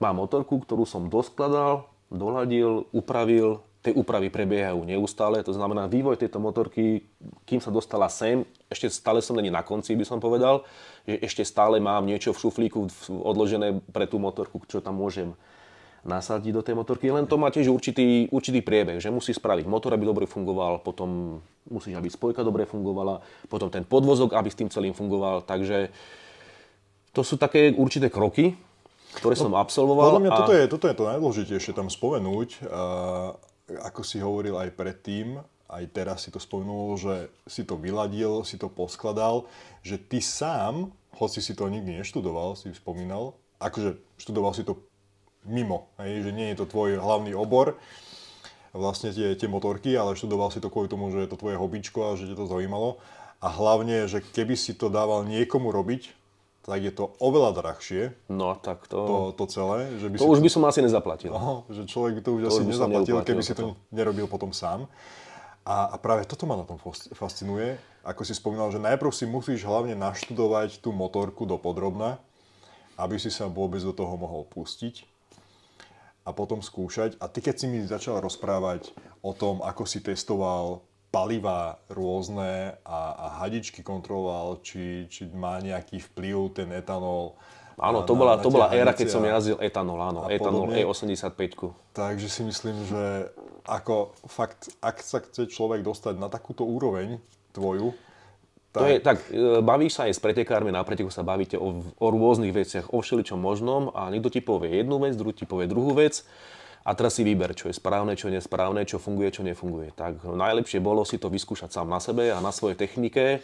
mám motorku, ktorú som doskladal, doladil, upravil, tie úpravy prebiehajú neustále, to znamená vývoj tejto motorky, kým sa dostala sem, ešte stále som není na konci, by som povedal, že ešte stále mám niečo v šuflíku odložené pre tú motorku, čo tam môžem nasadí do tej motorky, len to má tiež určitý, určitý priebeh, že musí spraviť motor, aby dobre fungoval, potom musí, aby spojka dobre fungovala, potom ten podvozok, aby s tým celým fungoval, takže to sú také určité kroky, ktoré no, som absolvoval. Podľa mňa a... toto, je, toto je to najdôležitejšie tam spomenúť, a, ako si hovoril aj predtým, aj teraz si to spomenul, že si to vyladil, si to poskladal, že ty sám, hoci si to nikdy neštudoval, si spomínal, akože študoval si to mimo, hej, že nie je to tvoj hlavný obor, vlastne tie, tie motorky, ale študoval si to kvôli tomu, že je to tvoje hobičko a že ťa to zaujímalo. A hlavne, že keby si to dával niekomu robiť, tak je to oveľa drahšie. No tak to... To, to celé. Že by to si už to... by som asi nezaplatil. No, že človek by to už to asi už nezaplatil, keby si to nerobil potom sám. A, a práve toto ma na tom fascinuje. Ako si spomínal, že najprv si musíš hlavne naštudovať tú motorku do podrobna, aby si sa vôbec do toho mohol pustiť a potom skúšať. A ty, keď si mi začal rozprávať o tom, ako si testoval paliva rôzne a, a hadičky kontroloval, či, či má nejaký vplyv ten etanol. Áno, to na, bola, na to bola éra, keď som jazdil etanol, áno, etanol E85. Takže si myslím, že ako fakt, ak sa chce človek dostať na takúto úroveň tvoju, tak. To je, tak, e, bavíš sa aj s pretekármi, na preteku sa bavíte o, o rôznych veciach, o všeličom možnom a niekto ti povie jednu vec, druhý ti povie druhú vec a teraz si vyber, čo je správne, čo je nesprávne, čo funguje, čo nefunguje. Tak najlepšie bolo si to vyskúšať sám na sebe a na svojej technike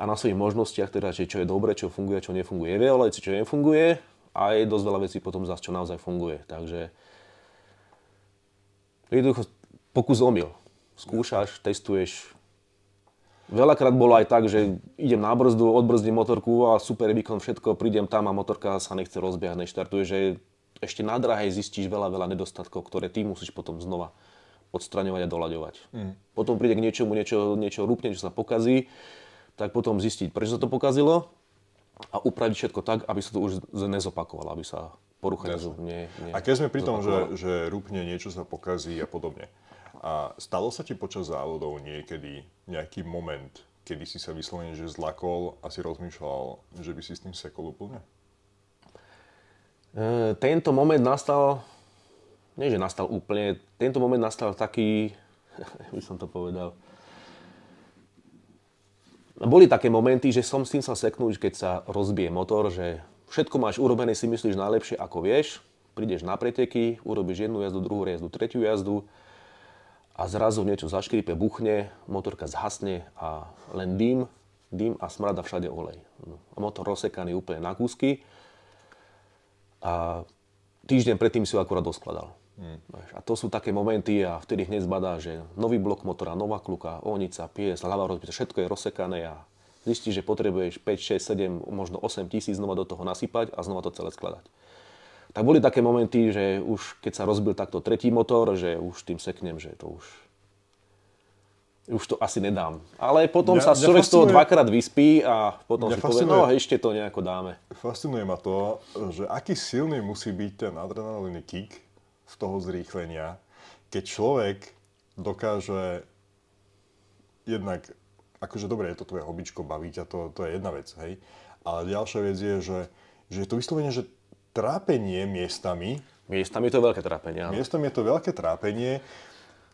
a na svojich možnostiach, teda, že čo je dobre, čo funguje, čo nefunguje. Je veľa vecí, čo nefunguje a je dosť veľa vecí potom zase, čo naozaj funguje. Takže jednoducho pokus omyl. Skúšaš, testuješ, Veľakrát bolo aj tak, že idem na brzdu, odbrzdím motorku a super výkon, všetko, prídem tam a motorka sa nechce rozbiehať, neštartuje, že ešte na drahej zistíš veľa, veľa nedostatkov, ktoré ty musíš potom znova odstraňovať a doľaďovať. Mm. Potom príde k niečomu, niečo, niečo rúpne, čo sa pokazí, tak potom zistiť, prečo sa to pokazilo a upraviť všetko tak, aby sa to už nezopakovalo, aby sa porucha nie, nie. A keď sme pri tom, že, že rúpne niečo sa pokazí a podobne, a stalo sa ti počas závodov niekedy nejaký moment, kedy si sa vyslovene že zlakol a si rozmýšľal, že by si s tým sekol úplne? E, tento moment nastal, nie že nastal úplne, tento moment nastal taký, by som to povedal, no boli také momenty, že som s tým sa seknúť, keď sa rozbije motor, že všetko máš urobené, si myslíš najlepšie, ako vieš, prídeš na preteky, urobíš jednu jazdu, druhú jazdu, tretiu jazdu, a zrazu niečo zaškripe, buchne, motorka zhasne a len dým, Dým a smrada všade olej. a no, motor rozsekaný úplne na kúsky a týždeň predtým si ho akurát doskladal. Mm. A to sú také momenty a vtedy hneď zbadá, že nový blok motora, nová kluka, ohnica, pies, hlava rozbita, všetko je rozsekané a zistí, že potrebuješ 5, 6, 7, možno 8 tisíc znova do toho nasypať a znova to celé skladať tak boli také momenty, že už keď sa rozbil takto tretí motor, že už tým seknem, že to už už to asi nedám. Ale potom mňa, sa človek z toho dvakrát vyspí a potom si povie, no ešte to nejako dáme. Fascinuje ma to, že aký silný musí byť ten adrenalinný kick z toho zrýchlenia, keď človek dokáže jednak, akože dobre, je to tvoje hobičko, baví ťa to, to je jedna vec, hej. Ale ďalšia vec je, že, že je to vyslovene, že trápenie miestami. Miestami je to veľké trápenie, Miestami je to veľké trápenie.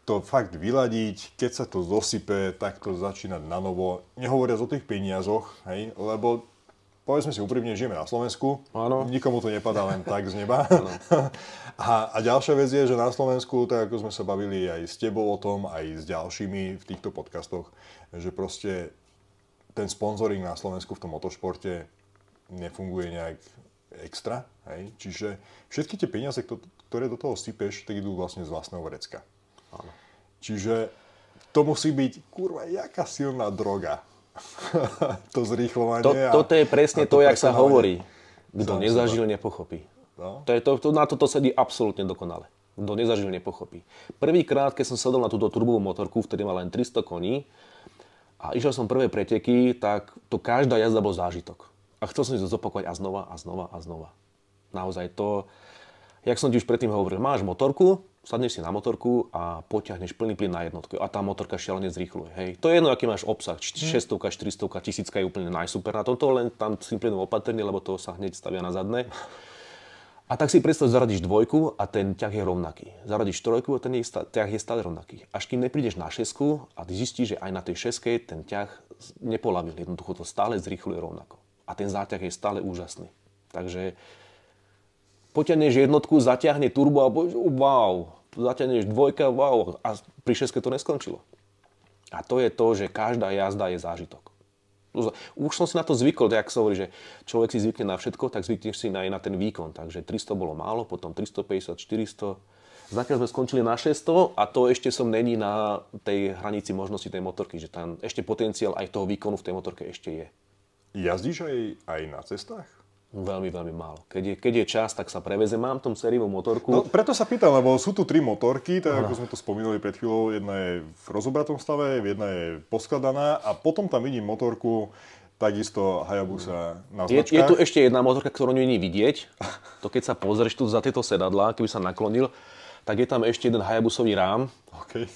To fakt vyladiť, keď sa to zosype, tak to začínať na novo. Nehovoriac o tých peniazoch, hej, lebo povedzme si úprimne, žijeme na Slovensku, Áno. nikomu to nepadá len tak z neba. a, a ďalšia vec je, že na Slovensku, tak ako sme sa bavili aj s tebou o tom, aj s ďalšími v týchto podcastoch, že proste ten sponzoring na Slovensku v tom motošporte nefunguje nejak extra. Hej? Čiže všetky tie peniaze, ktoré do toho sypeš, tak idú vlastne z vlastného vrecka. Áno. Čiže to musí byť, kurva, jaká silná droga. to zrýchlovanie. To, a, toto je presne to, to jak sa hovorí. Kto nezažil, to. nepochopí. No? To je to, to, na toto sedí absolútne dokonale. Kto nezažil, nepochopí. Prvýkrát, keď som sedol na túto turbovú motorku, vtedy mal len 300 koní, a išiel som prvé preteky, tak to každá jazda bol zážitok a chcel som si to zopakovať a znova a znova a znova. Naozaj to, jak som ti už predtým hovoril, máš motorku, sadneš si na motorku a potiahneš plný plyn na jednotku a tá motorka šialene zrýchluje. Hej. To je jedno, aký máš obsah, či 600, 400, 1000 je úplne najsuper na tomto, len tam s tým plynom opatrne, lebo to sa hneď stavia na zadné. A tak si predstav, zaradíš dvojku a ten ťah je rovnaký. Zaradíš trojku a ten je, ťah je stále rovnaký. Až kým neprídeš na šesku a ty zistíš, že aj na tej šeskej ten ťah nepolavil. Jednoducho to stále zrýchluje rovnako a ten záťah je stále úžasný. Takže potiahneš jednotku, zaťahne turbo a wow, zaťahneš dvojka, wow a pri šeske to neskončilo. A to je to, že každá jazda je zážitok. Už som si na to zvykol, tak sa hovorí, že človek si zvykne na všetko, tak zvykneš si aj na ten výkon. Takže 300 bolo málo, potom 350, 400. Zatiaľ sme skončili na 600 a to ešte som není na tej hranici možnosti tej motorky, že tam ešte potenciál aj toho výkonu v tej motorke ešte je. Jazdíš aj, aj na cestách? Veľmi, veľmi málo. Keď je, keď je čas, tak sa prevezem. Mám tom sériovú motorku. No, preto sa pýtam, lebo sú tu tri motorky, tak ako sme to spomínali pred chvíľou. Jedna je v rozobratom stave, jedna je poskladaná a potom tam vidím motorku takisto Hayabusa na Je, je tu ešte jedna motorka, ktorú nie je vidieť. To keď sa pozrieš tu za tieto sedadlá, keby sa naklonil, tak je tam ešte jeden Hayabusový rám, okay.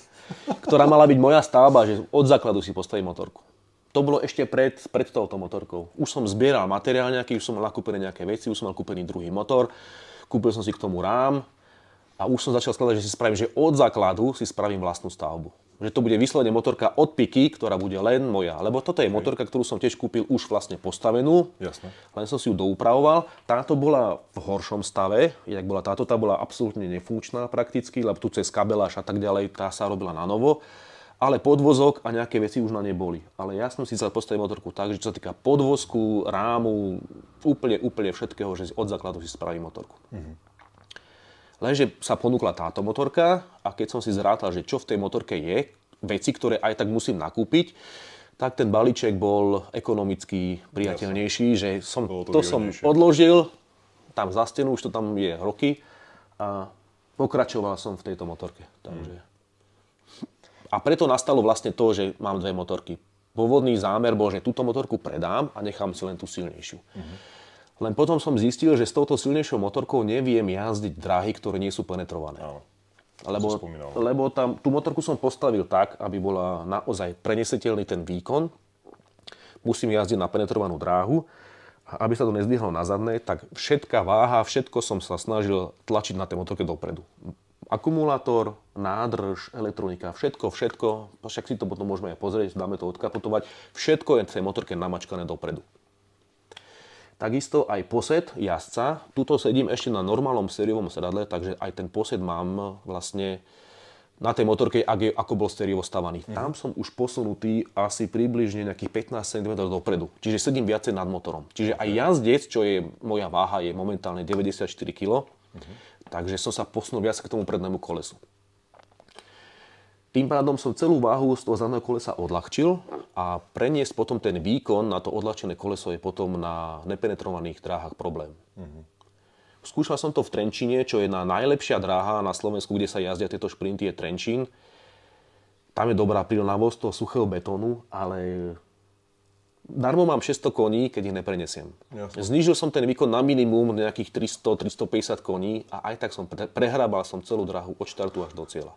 ktorá mala byť moja stavba, že od základu si postavím motorku to bolo ešte pred, pred touto motorkou. Už som zbieral materiál nejaký, už som mal nakúpené nejaké veci, už som mal kúpený druhý motor, kúpil som si k tomu rám a už som začal skladať, že si spravím, že od základu si spravím vlastnú stavbu. Že to bude vyslovene motorka od piky, ktorá bude len moja. Lebo toto je motorka, ktorú som tiež kúpil už vlastne postavenú. Jasne. Len som si ju doupravoval. Táto bola v horšom stave, jak bola táto, tá bola absolútne nefunkčná prakticky, lebo tu cez kabeláš a tak ďalej, tá sa robila na novo ale podvozok a nejaké veci už na nej boli. Ale ja som si chcel postaviť motorku tak, že čo sa týka podvozku, rámu, úplne, úplne všetkého, že od základu si spravím motorku. Mm-hmm. Lenže sa ponúkla táto motorka a keď som si zrátal, že čo v tej motorke je, veci, ktoré aj tak musím nakúpiť, tak ten balíček bol ekonomicky priateľnejší, že som, to, to som odložil tam za stenu, už to tam je roky a pokračoval som v tejto motorke. Takže... Mm. A preto nastalo vlastne to, že mám dve motorky. Pôvodný zámer bol, že túto motorku predám a nechám si len tú silnejšiu. Mm-hmm. Len potom som zistil, že s touto silnejšou motorkou neviem jazdiť dráhy, ktoré nie sú penetrované. Áno. Lebo, lebo tam, tú motorku som postavil tak, aby bola naozaj prenesiteľný ten výkon. Musím jazdiť na penetrovanú dráhu aby sa to nezdvihlo na zadné, tak všetká váha, všetko som sa snažil tlačiť na tej motorke dopredu akumulátor, nádrž, elektronika, všetko, všetko, však si to potom môžeme aj pozrieť, dáme to odkapotovať, všetko je v tej motorke namačkané dopredu. Takisto aj posed jazdca, tuto sedím ešte na normálnom sériovom sedadle, takže aj ten posed mám vlastne na tej motorke, ak je, ako bol stereo stavaný. Mhm. Tam som už posunutý asi približne nejakých 15 cm dopredu. Čiže sedím viacej nad motorom. Čiže aj jazdec, čo je moja váha, je momentálne 94 kg. Mhm. Takže som sa posunul viac k tomu prednému kolesu. Tým pádom som celú váhu z toho zadného kolesa odľahčil a preniesť potom ten výkon na to odľahčené koleso je potom na nepenetrovaných dráhach problém. Mm-hmm. Skúšal som to v Trenčine, čo je na najlepšia dráha na Slovensku, kde sa jazdia tieto šprinty, je Trenčín. Tam je dobrá prílnavosť toho suchého betónu, ale darmo mám 600 koní, keď ich neprenesiem. Jasne. Znížil som ten výkon na minimum nejakých 300-350 koní a aj tak som pre- prehrábal som celú drahu od štartu až do cieľa.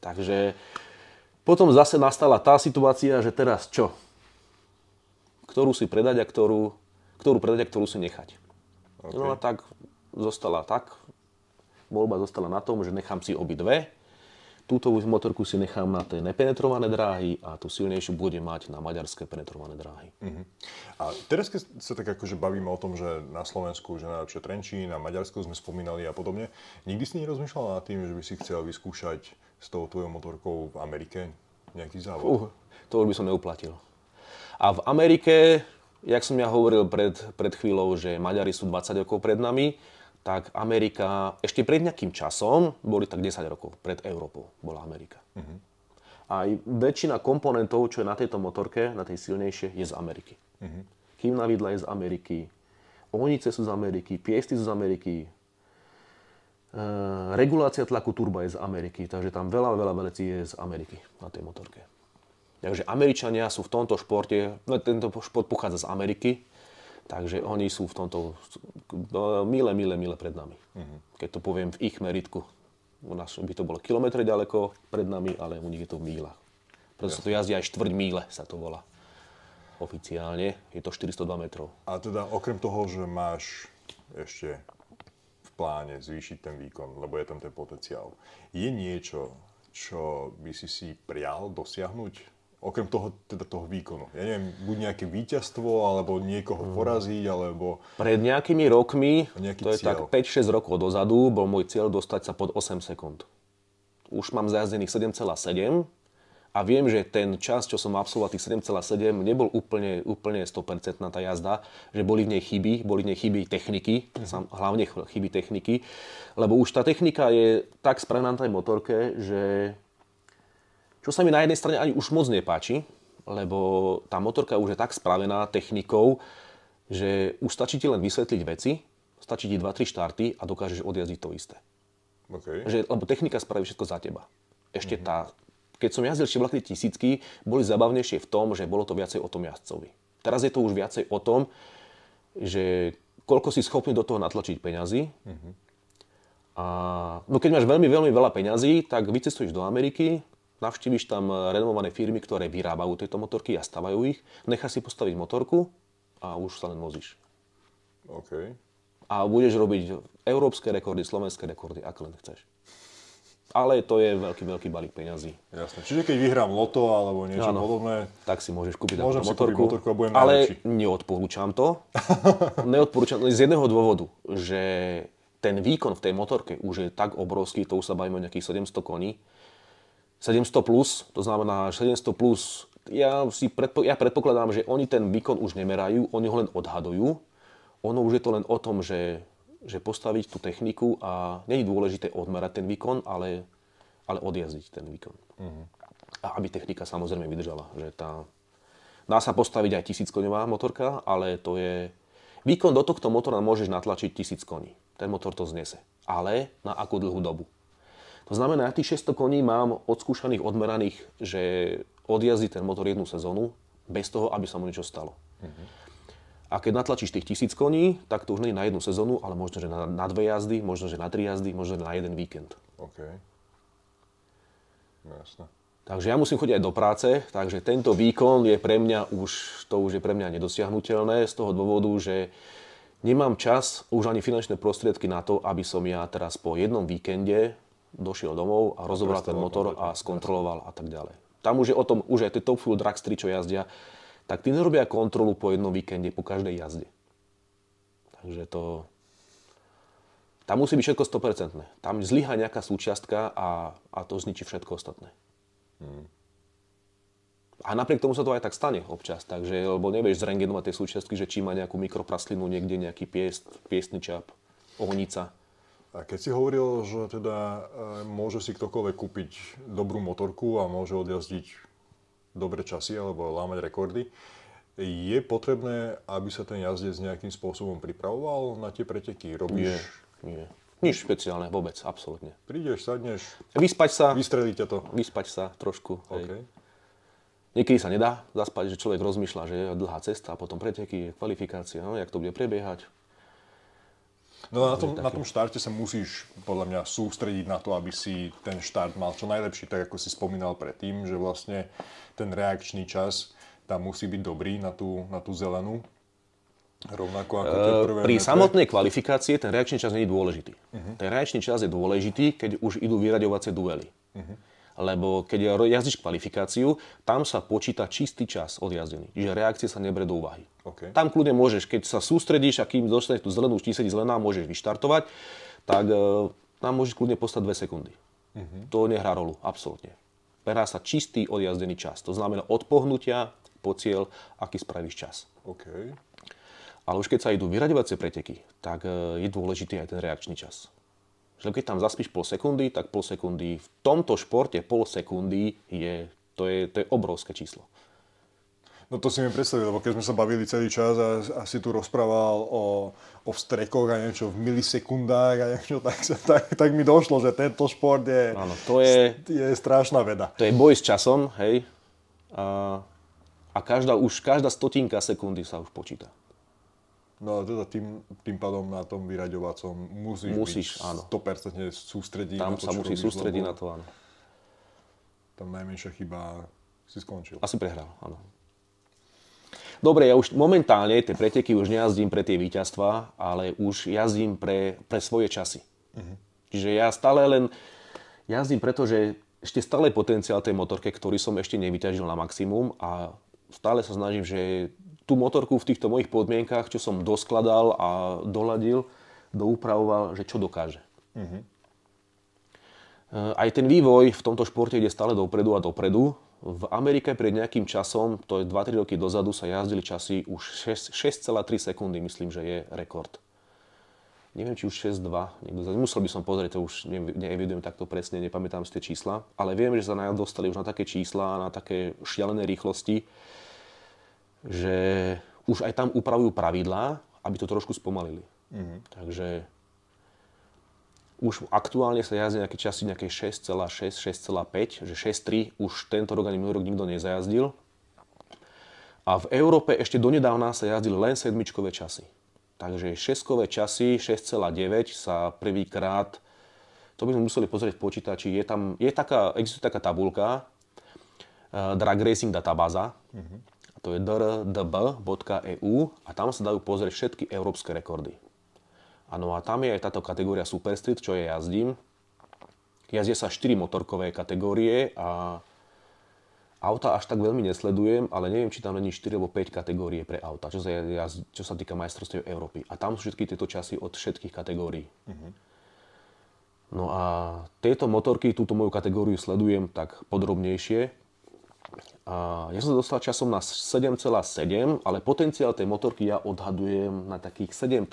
Takže potom zase nastala tá situácia, že teraz čo? Ktorú si predať a ktorú, ktorú predať a ktorú si nechať. Okay. No a tak zostala tak. Voľba zostala na tom, že nechám si obi dve Túto už motorku si nechám na tie nepenetrované dráhy a tú silnejšiu bude mať na maďarské penetrované dráhy. Uh-huh. A teraz, keď sa tak akože bavíme o tom, že na Slovensku že najlepšie Trenčí, na Maďarsku sme spomínali a podobne, nikdy si nerozmýšľal nad tým, že by si chcel vyskúšať s tou tvojou motorkou v Amerike nejaký závod? Uh, to už by som neuplatil. A v Amerike, jak som ja hovoril pred, pred chvíľou, že Maďari sú 20 rokov pred nami, tak Amerika ešte pred nejakým časom, boli tak 10 rokov pred Európou, bola Amerika. Uh-huh. Aj väčšina komponentov, čo je na tejto motorke, na tej silnejšie, je z Ameriky. Uh-huh. Kým navidla je z Ameriky, ohnice sú z Ameriky, piesty sú z Ameriky, e, regulácia tlaku turba je z Ameriky, takže tam veľa, veľa vecí je z Ameriky na tej motorke. Takže Američania sú v tomto športe, no tento šport pochádza z Ameriky, Takže oni sú v tomto no, mile, mile, mile pred nami. Uh-huh. Keď to poviem v ich meritku. U nás by to bolo kilometre ďaleko pred nami, ale u nich je to v mílach. Preto sa to jazdí aj štvrť míle, sa to volá. Oficiálne je to 402 metrov. A teda okrem toho, že máš ešte v pláne zvýšiť ten výkon, lebo je tam ten potenciál, je niečo, čo by si si prial dosiahnuť Okrem toho, teda toho výkonu. Ja neviem, buď nejaké víťazstvo, alebo niekoho mm. poraziť, alebo... Pred nejakými rokmi, nejaký to je cieľ. tak 5-6 rokov dozadu, bol môj cieľ dostať sa pod 8 sekúnd. Už mám zajazdených 7,7 a viem, že ten čas, čo som absolvoval, tých 7,7, nebol úplne, úplne 100% tá jazda, že boli v nej chyby, boli v nej chyby techniky, mm. hlavne chyby techniky, lebo už tá technika je tak spravená na tej motorke, že čo sa mi na jednej strane ani už moc nepáči, lebo tá motorka už je tak spravená technikou, že už stačí ti len vysvetliť veci, stačí ti 2-3 štarty a dokážeš odjazdiť to isté. Okay. Že, lebo technika spraví všetko za teba. Ešte mm-hmm. tá, keď som jazdil ešte vlaky tisícky, boli zabavnejšie v tom, že bolo to viacej o tom jazdcovi. Teraz je to už viacej o tom, že koľko si schopný do toho natlačiť peňazí. Mm-hmm. A, no keď máš veľmi, veľmi veľa peňazí, tak vycestuješ do Ameriky, Navštíviš tam e, renomované firmy, ktoré vyrábajú tieto motorky a stavajú ich. Nechá si postaviť motorku a už sa len vozíš. OK. A budeš robiť európske rekordy, slovenské rekordy, ako len chceš. Ale to je veľký, veľký balík peňazí. Jasne. Čiže keď vyhrám loto alebo niečo ano, podobné... Tak si môžeš kúpiť môžem si motorku, kúpiť motorku a budem Ale najlepší. neodporúčam to. neodporúčam z jedného dôvodu, že ten výkon v tej motorke už je tak obrovský, to už sa bavíme o nejakých 700 koní, 700 plus, to znamená 700 plus, ja, si predpo, ja predpokladám, že oni ten výkon už nemerajú, oni ho len odhadujú. Ono už je to len o tom, že, že postaviť tú techniku a není dôležité odmerať ten výkon, ale, ale odjazdiť ten výkon. Uh-huh. A aby technika samozrejme vydržala. Že tá, dá sa postaviť aj tisíckoňová motorka, ale to je... Výkon do tohto motora môžeš natlačiť tisíc koní. Ten motor to znese. Ale na akú dlhú dobu? To znamená, ja tých 600 koní mám odskúšaných, odmeraných, že odjazdí ten motor jednu sezónu, bez toho, aby sa mu niečo stalo. Mm-hmm. A keď natlačíš tých 1000 koní, tak to už nie je na jednu sezónu, ale možno, že na, na dve jazdy, možno, že na tri jazdy, možno, že na jeden víkend. OK. No, jasné. Takže ja musím chodiť aj do práce, takže tento výkon je pre mňa už, to už je pre mňa nedosiahnutelné z toho dôvodu, že nemám čas, už ani finančné prostriedky na to, aby som ja teraz po jednom víkende došiel domov a rozobral ten motor a skontroloval a tak ďalej. Tam už je o tom, už aj tie Top Fuel Dragstry, čo jazdia, tak tí nerobia kontrolu po jednom víkende, po každej jazde. Takže to... Tam musí byť všetko 100%. Tam zlyha nejaká súčiastka a, a to zničí všetko ostatné. Hmm. A napriek tomu sa to aj tak stane občas, takže, lebo nevieš zrengenovať tie súčiastky, že či má nejakú mikropraslinu niekde, nejaký piest, piestný čap, ohnica. A keď si hovoril, že teda e, môže si ktokoľvek kúpiť dobrú motorku a môže odjazdiť dobre časy alebo lámať rekordy, je potrebné, aby sa ten jazdec nejakým spôsobom pripravoval na tie preteky? Robíš... Nie, nie. Nič špeciálne, vôbec, absolútne. Prídeš, sadneš, vyspať sa, vystrelí ťa to. Vyspať sa trošku. Okay. Niekedy sa nedá zaspať, že človek rozmýšľa, že je dlhá cesta, a potom preteky, kvalifikácia, no, jak to bude prebiehať, No na tom, na tom štarte sa musíš podľa mňa sústrediť na to, aby si ten štart mal čo najlepší, tak ako si spomínal predtým, že vlastne ten reakčný čas tam musí byť dobrý na tú, na tú zelenú. Rovnako ako tie eh, prvé Pri metre. samotnej kvalifikácii ten reakčný čas nie je dôležitý. Uh-huh. Ten reakčný čas je dôležitý, keď už idú vyraďovacie duely. Uh-huh. Lebo keď jazdíš kvalifikáciu, tam sa počíta čistý čas odjazdený. Čiže reakcie sa nebre do úvahy. Okay. Tam kľudne môžeš, keď sa sústredíš a kým dostaneš tú zelenú, už ti sedí zelená, môžeš vyštartovať, tak e, tam môžeš kľudne postať 2 sekundy. Mm-hmm. To nehrá rolu, absolútne. Perá sa čistý odjazdený čas. To znamená od pohnutia po cieľ, aký spravíš čas. Okay. Ale už keď sa idú vyraďovacie preteky, tak e, je dôležitý aj ten reakčný čas. Že keď tam zaspíš pol sekundy, tak pol sekundy v tomto športe pol sekundy je, to je, to je obrovské číslo. No to si mi predstavil, lebo keď sme sa bavili celý čas a, a si tu rozprával o, o vstrekoch a niečo v milisekundách a niečo, tak, sa, tak, tak mi došlo, že tento šport je, ano, to je, je strašná veda. To je boj s časom, hej. A, a každá, už každá stotinka sekundy sa už počíta. No a teda tým, tým pádom na tom vyraďovacom musíš, musíš byť áno. 100% sústrediť. Tam na to, sa musí sústrediť na to, áno. Tam najmenšia chyba si skončil. Asi prehral, áno dobre, ja už momentálne tie preteky už nejazdím pre tie víťazstva, ale už jazdím pre, pre svoje časy. Uh-huh. Čiže ja stále len jazdím, pretože ešte stále potenciál tej motorke, ktorý som ešte nevyťažil na maximum a stále sa snažím, že tú motorku v týchto mojich podmienkach, čo som doskladal a doladil, doupravoval, že čo dokáže. Uh-huh aj ten vývoj v tomto športe ide stále dopredu a dopredu v Amerike pred nejakým časom, to je 2-3 roky dozadu, sa jazdili časy už 6,3 sekundy, myslím, že je rekord. Neviem, či už 6,2, musel by som pozrieť, to už neevidujem takto presne, nepamätám si tie čísla, ale viem, že sa dostali už na také čísla, na také šialené rýchlosti, že už aj tam upravujú pravidlá, aby to trošku spomalili. Mm-hmm. Takže už aktuálne sa jazdí nejaké časti nejakej 6,6, 6,5, že 6,3 už tento rok ani minulý rok nikto nezajazdil. A v Európe ešte donedávna sa jazdili len sedmičkové časy. Takže šeskové časy 6,9 sa prvýkrát, to by sme museli pozrieť v počítači, je tam, je taká, existuje taká tabulka, uh, Drag Racing databáza, mm-hmm. to je drdb.eu a tam sa dajú pozrieť všetky európske rekordy. Áno, a tam je aj táto kategória Super Street, čo je jazdím. Jazdia sa 4 motorkové kategórie a auta až tak veľmi nesledujem, ale neviem, či tam není 4 alebo 5 kategórie pre auta, čo sa, jazd, čo sa týka majstrovstiev Európy. A tam sú všetky tieto časy od všetkých kategórií. Mm-hmm. No a tieto motorky, túto moju kategóriu sledujem tak podrobnejšie. A ja som sa dostal časom na 7,7, ale potenciál tej motorky ja odhadujem na takých 72.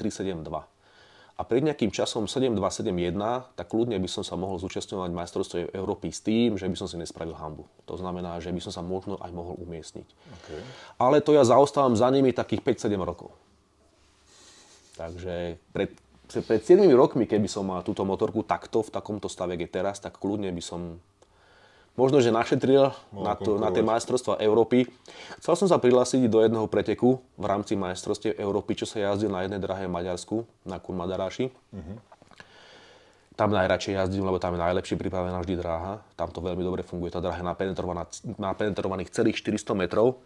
A pred nejakým časom 7271, tak kľudne by som sa mohol zúčastňovať majstrovstve Európy s tým, že by som si nespravil hambu. To znamená, že by som sa možno aj mohol umiestniť. Okay. Ale to ja zaostávam za nimi takých 5-7 rokov. Takže pred, pred 7 rokmi, keby som mal túto motorku takto, v takomto stave, je teraz, tak kľudne by som možno, že našetril na, to, na tie majstrovstvá Európy. Chcel som sa prihlásiť do jedného preteku v rámci majstrovstiev Európy, čo sa jazdil na jednej drahé Maďarsku, na Kurmadaráši. Uh-huh. Tam najradšej jazdím, lebo tam je najlepšie pripravená vždy dráha. Tam to veľmi dobre funguje, tá dráha je napenetrovaných celých 400 metrov.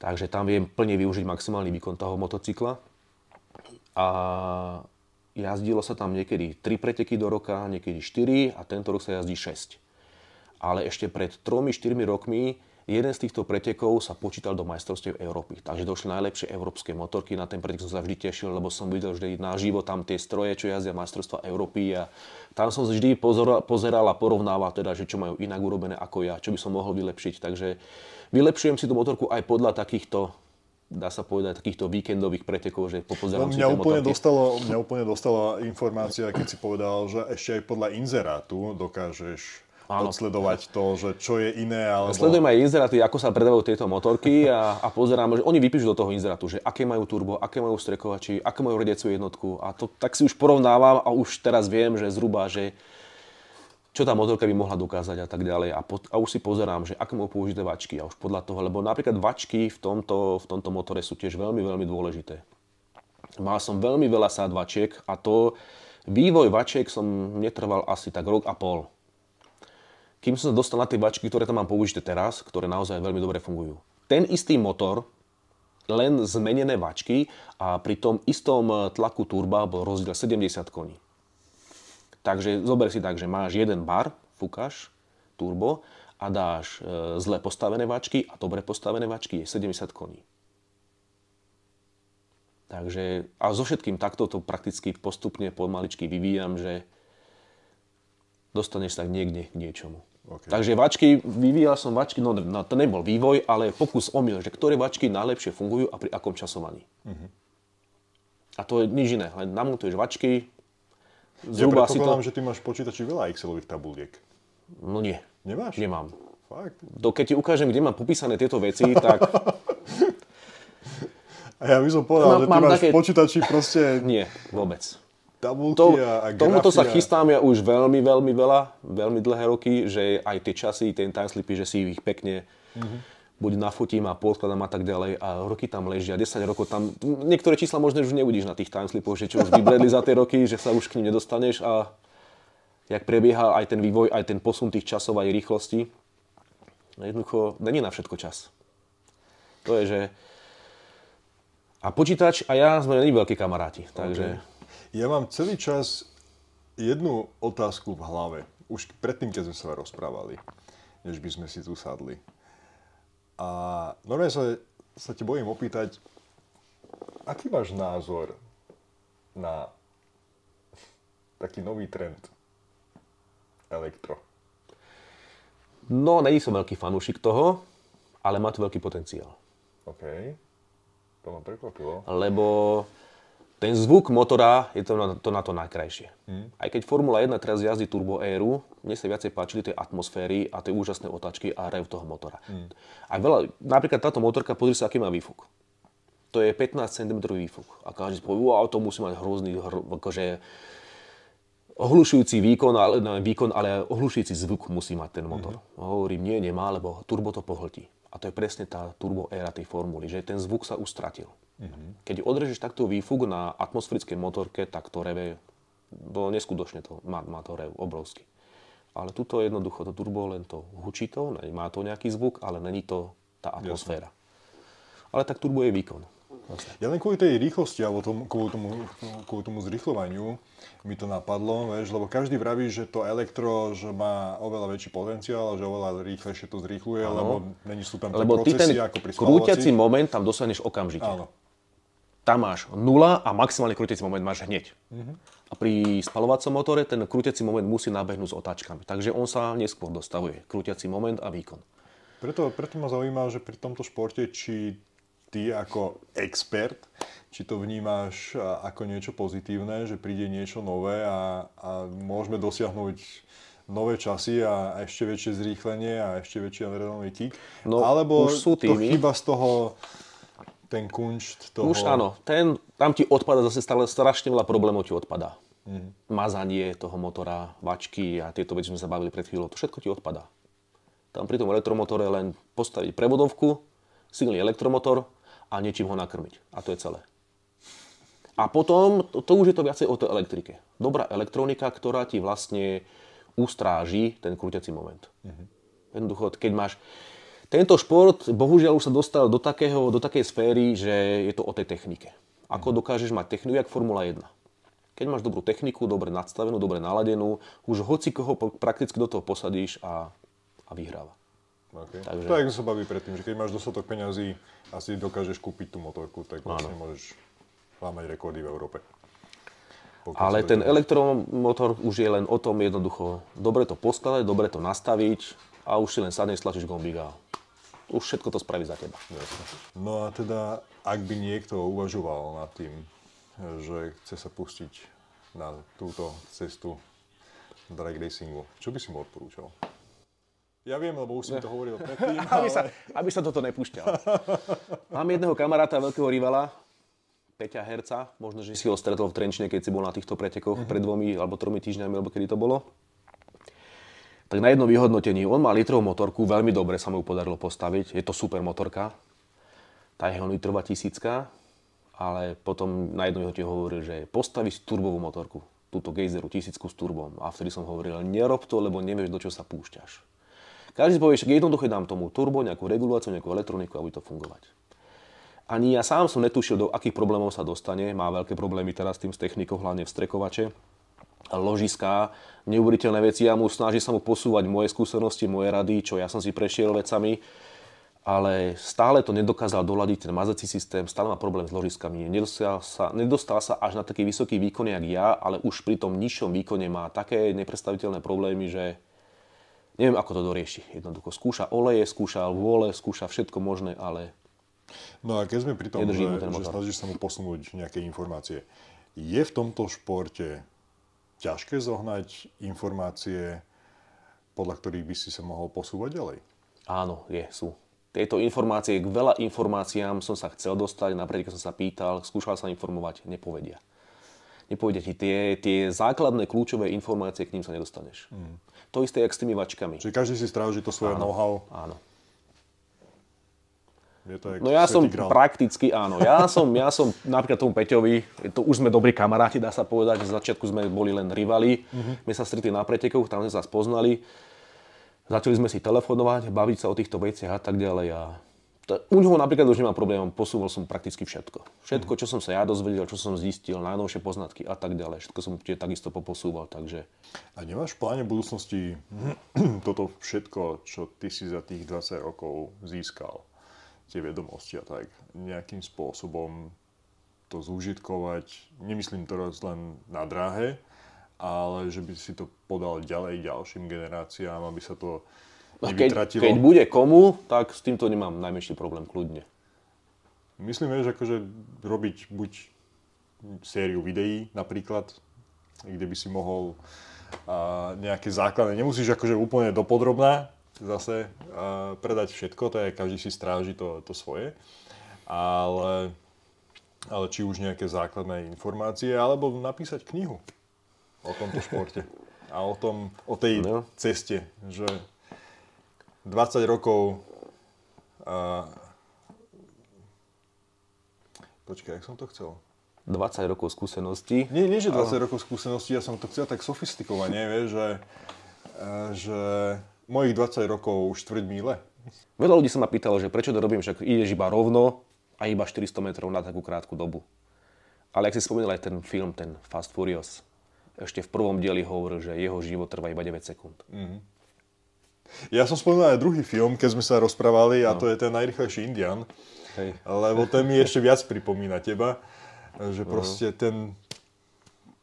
Takže tam viem plne využiť maximálny výkon toho motocykla. A jazdilo sa tam niekedy 3 preteky do roka, niekedy 4 a tento rok sa jazdí 6 ale ešte pred 3-4 rokmi jeden z týchto pretekov sa počítal do majstrovstiev Európy. Takže došli najlepšie európske motorky, na ten pretek som sa vždy tešil, lebo som videl vždy naživo tam tie stroje, čo jazdia majstrovstva Európy a tam som vždy pozeral a porovnával teda, že čo majú inak urobené ako ja, čo by som mohol vylepšiť. Takže vylepšujem si tú motorku aj podľa takýchto dá sa povedať, takýchto víkendových pretekov, že popozerám no, mňa si úplne dostalo, Mňa úplne dostala informácia, keď si povedal, že ešte aj podľa inzerátu dokážeš Áno. odsledovať to, že čo je iné. Alebo... Sledujem aj inzeráty, ako sa predávajú tieto motorky a, a pozerám, že oni vypíšu do toho inzerátu, že aké majú turbo, aké majú strekovači, aké majú rodiacu jednotku a to tak si už porovnávam a už teraz viem, že zhruba, že čo tá motorka by mohla dokázať a tak ďalej. A, po, a už si pozerám, že aké majú použité vačky a už podľa toho, lebo napríklad vačky v tomto, v tomto motore sú tiež veľmi, veľmi dôležité. Mal som veľmi veľa sád vačiek a to vývoj vačiek som netrval asi tak rok a pol kým som sa dostal na tie bačky, ktoré tam mám použité teraz, ktoré naozaj veľmi dobre fungujú. Ten istý motor, len zmenené vačky a pri tom istom e, tlaku turba bol rozdiel 70 koní. Takže zober si tak, že máš jeden bar, fúkaš, turbo a dáš e, zle postavené vačky a dobre postavené vačky je 70 koní. Takže a so všetkým takto to prakticky postupne pomaličky vyvíjam, že dostaneš sa niekde k niečomu. Okay. Takže vačky, vyvíjal som vačky, no, no to nebol vývoj, ale pokus omyl, že ktoré vačky najlepšie fungujú a pri akom časovaní. Uh-huh. A to je nič iné, len namontuješ vačky, zhruba ja si to... že ty máš počítači veľa Excelových tabuliek. No nie. Nemáš? Nemám. Fakt? Do, keď ti ukážem, kde mám popísané tieto veci, tak... A ja by som povedal, mám, že ty mám máš také... počítači proste... nie, vôbec to, tomuto sa chystám ja už veľmi, veľmi veľa, veľmi dlhé roky, že aj tie časy, ten timeslipy, že si ich pekne mm-hmm. buď nafotím a podkladám a tak ďalej a roky tam ležia, 10 rokov tam, niektoré čísla možno už neudíš na tých timeslipoch, že čo už vybredli za tie roky, že sa už k ním nedostaneš a jak prebieha aj ten vývoj, aj ten posun tých časov, aj rýchlosti. No jednoducho, není na všetko čas. To je, že... A počítač a ja sme není veľkí kamaráti, takže... Okay ja mám celý čas jednu otázku v hlave. Už predtým, keď sme sa rozprávali, než by sme si tu sadli. A normálne sa, sa ti bojím opýtať, aký máš názor na taký nový trend elektro? No, není som veľký fanúšik toho, ale má to veľký potenciál. OK. To ma prekvapilo. Lebo ten zvuk motora je to na to, na to najkrajšie. Mm. Aj keď Formula 1 teraz jazdí turbo Airu, mne sa viacej páčili tie atmosféry a tie úžasné otáčky a rev toho motora. Mm. A veľa, napríklad táto motorka, pozri sa, aký má výfuk. To je 15 cm výfuk. A každý si povie, wow, to musí mať hrozný, hr, akože ohlušujúci výkon, ale, výkon, ale ohlušujúci zvuk musí mať ten motor. Mm. Hovorím, nie, nemá, lebo turbo to pohltí. A to je presne tá turbo éra tej formuly, že ten zvuk sa ustratil. Mm-hmm. Keď odrežeš takto výfuk na atmosférickej motorke, tak to reve, no neskutočne to má, má to rev obrovský. Ale tuto jednoducho to turbo len to hučí to, má to nejaký zvuk, ale není to tá atmosféra. Jasne. Ale tak turbo je výkon. Ja len kvôli tej rýchlosti alebo tomu, kvôli, tomu, kvôli tomu zrychľovaniu mi to napadlo, vieš, lebo každý vraví, že to elektro že má oveľa väčší potenciál a že oveľa rýchlejšie to zrýchluje, ano. lebo není sú tam lebo procesy ten ako pri krútiaci moment tam dosiahneš okamžite. Áno. Tam máš nula a maximálny krútiaci moment máš hneď. Uh-huh. A pri spalovacom motore ten krútiaci moment musí nabehnúť s otáčkami, takže on sa neskôr dostavuje. Krútiaci moment a výkon. Preto, preto ma zaujíma, že pri tomto športe, či ty ako expert, či to vnímáš ako niečo pozitívne, že príde niečo nové a, a môžeme dosiahnuť nové časy a, ešte väčšie zrýchlenie a ešte väčšie adrenalinový kick? No, Alebo už sú to chyba z toho ten kunšt toho... Už áno, ten, tam ti odpada zase stále strašne veľa problémov ti odpadá. Mm. Mazanie toho motora, vačky a tieto veci sme sa bavili pred chvíľou, to všetko ti odpadá. Tam pri tom elektromotore len postaviť prevodovku, silný elektromotor, a niečím ho nakrmiť. A to je celé. A potom, to, to už je to viacej o tej elektrike. Dobrá elektronika, ktorá ti vlastne ustráži ten krúťací moment. Uh-huh. Jednoducho, keď máš... Tento šport, bohužiaľ, už sa dostal do, takého, do takej sféry, že je to o tej technike. Ako uh-huh. dokážeš mať techniku, jak Formula 1. Keď máš dobrú techniku, dobre nadstavenú, dobre naladenú, už hoci koho prakticky do toho posadíš a, a vyhráva. Okay. Takže... To je, sa baví predtým, že keď máš dostatok peňazí a si dokážeš kúpiť tú motorku, tak vlastne ano. môžeš lámať rekordy v Európe. Pokiaľ Ale ten elektromotor už je len o tom jednoducho dobre to poskladať, dobre to nastaviť a už si len sadneš, stlačíš gombík a už všetko to spraví za teba. Jasne. No a teda, ak by niekto uvažoval nad tým, že chce sa pustiť na túto cestu drag racingu, čo by si mu odporúčal? Ja viem, lebo už som to hovoril predtým. Ale... aby, sa, aby sa toto nepúšťal. Mám jedného kamaráta, veľkého rivala, Peťa Herca, možno, že si ho stretol v Trenčine, keď si bol na týchto pretekoch mm-hmm. pred dvomi alebo tromi týždňami, alebo kedy to bolo. Tak na jedno vyhodnotení, on má litrovú motorku, veľmi dobre sa mu ju podarilo postaviť, je to super motorka, tá jeho litrová tisícka, ale potom na jedno vyhodnotení hovoril, že postaví turbovú motorku, túto gejzeru tisícku s turbom. A vtedy som hovoril, nerob to, lebo nevieš, do čo sa púšťaš každý povie, že jednoducho dám tomu turbo, nejakú reguláciu, nejakú elektroniku a bude to fungovať. Ani ja sám som netušil, do akých problémov sa dostane. Má veľké problémy teraz s tým s technikou, hlavne v strekovače ložiská, neuveriteľné veci. Ja mu snaží sa mu posúvať moje skúsenosti, moje rady, čo ja som si prešiel vecami ale stále to nedokázal doľadiť ten mazací systém, stále má problém s ložiskami. Nedostal sa, nedostal sa až na taký vysoký výkon, jak ja, ale už pri tom nižšom výkone má také neprestaviteľné problémy, že neviem, ako to dorieši. Jednoducho skúša oleje, skúša vôle, skúša všetko možné, ale... No a keď sme pri tom, že, že snažíš sa mu posunúť nejaké informácie, je v tomto športe ťažké zohnať informácie, podľa ktorých by si sa mohol posúvať ďalej? Áno, je, sú. Tieto informácie, k veľa informáciám som sa chcel dostať, napríklad som sa pýtal, skúšal sa informovať, nepovedia. Nepovedia ti tie, tie základné kľúčové informácie, k ním sa nedostaneš. Mm. To isté, jak s tými vačkami. Čiže každý si stráži to svoje áno, know-how. Áno. Je to no ja som grál. prakticky, áno. Ja som, ja som napríklad tomu Peťovi, to už sme dobrí kamaráti, dá sa povedať, z začiatku sme boli len rivali. Uh-huh. My sa stretli na pretekoch, tam sme sa spoznali. Začali sme si telefonovať, baviť sa o týchto veciach a tak ďalej. A u ňoho napríklad už nemám problém, posúval som prakticky všetko. Všetko, čo som sa ja dozvedel, čo som zistil, najnovšie poznatky a tak ďalej, všetko som tie takisto poposúval, takže... A nemáš v pláne budúcnosti toto všetko, čo ty si za tých 20 rokov získal, tie vedomosti a tak, nejakým spôsobom to zúžitkovať, nemyslím raz len na dráhe, ale že by si to podal ďalej ďalším generáciám, aby sa to keď, keď bude komu, tak s týmto nemám najmenší problém, kľudne. Myslím, že akože robiť buď sériu videí napríklad, kde by si mohol a, nejaké základné, nemusíš akože úplne dopodrobná zase a, predať všetko, to je každý si stráži to, to svoje, ale, ale či už nejaké základné informácie, alebo napísať knihu o tomto športe a o, tom, o tej no. ceste, že 20 rokov... Uh, počkaj, jak som to chcel? 20 rokov skúseností. Nie, nie, že 20 a... rokov skúseností, ja som to chcel tak sofistikovane, vieš, že, e, že mojich 20 rokov už štvrť míle. Veľa ľudí sa ma pýtalo, že prečo to robím, však ideš iba rovno a iba 400 metrov na takú krátku dobu. Ale ak si spomínal aj ten film, ten Fast Furious, ešte v prvom dieli hovoril, že jeho život trvá iba 9 sekúnd. Mm-hmm. Ja som spomínal aj druhý film, keď sme sa rozprávali, a no. to je ten najrychlejší Indian. Hej. Lebo ten mi ešte viac pripomína teba, že no. proste ten,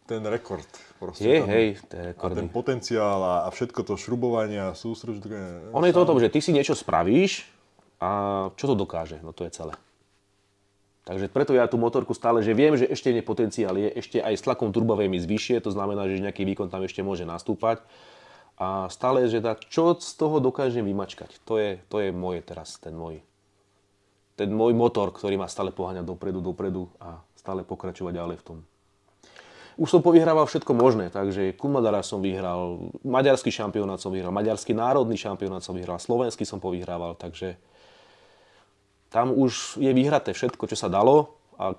ten rekord. Proste je, tam, hej, ten rekord. A ten potenciál a, a všetko to šrubovanie a sústreženie. On je to o tom, že ty si niečo spravíš a čo to dokáže, no to je celé. Takže preto ja tú motorku stále, že viem, že ešte potenciál je, ešte aj s tlakom turbovej mi zvyšie, to znamená, že nejaký výkon tam ešte môže nastúpať a stále, že tá, čo z toho dokážem vymačkať. To je, to je moje teraz, ten môj, ten môj motor, ktorý ma stále poháňa dopredu, dopredu a stále pokračovať ďalej v tom. Už som povyhrával všetko možné, takže Kumadara som vyhral, maďarský šampionát som vyhral, maďarský národný šampionát som vyhral, slovenský som povyhrával, takže tam už je vyhraté všetko, čo sa dalo. Ak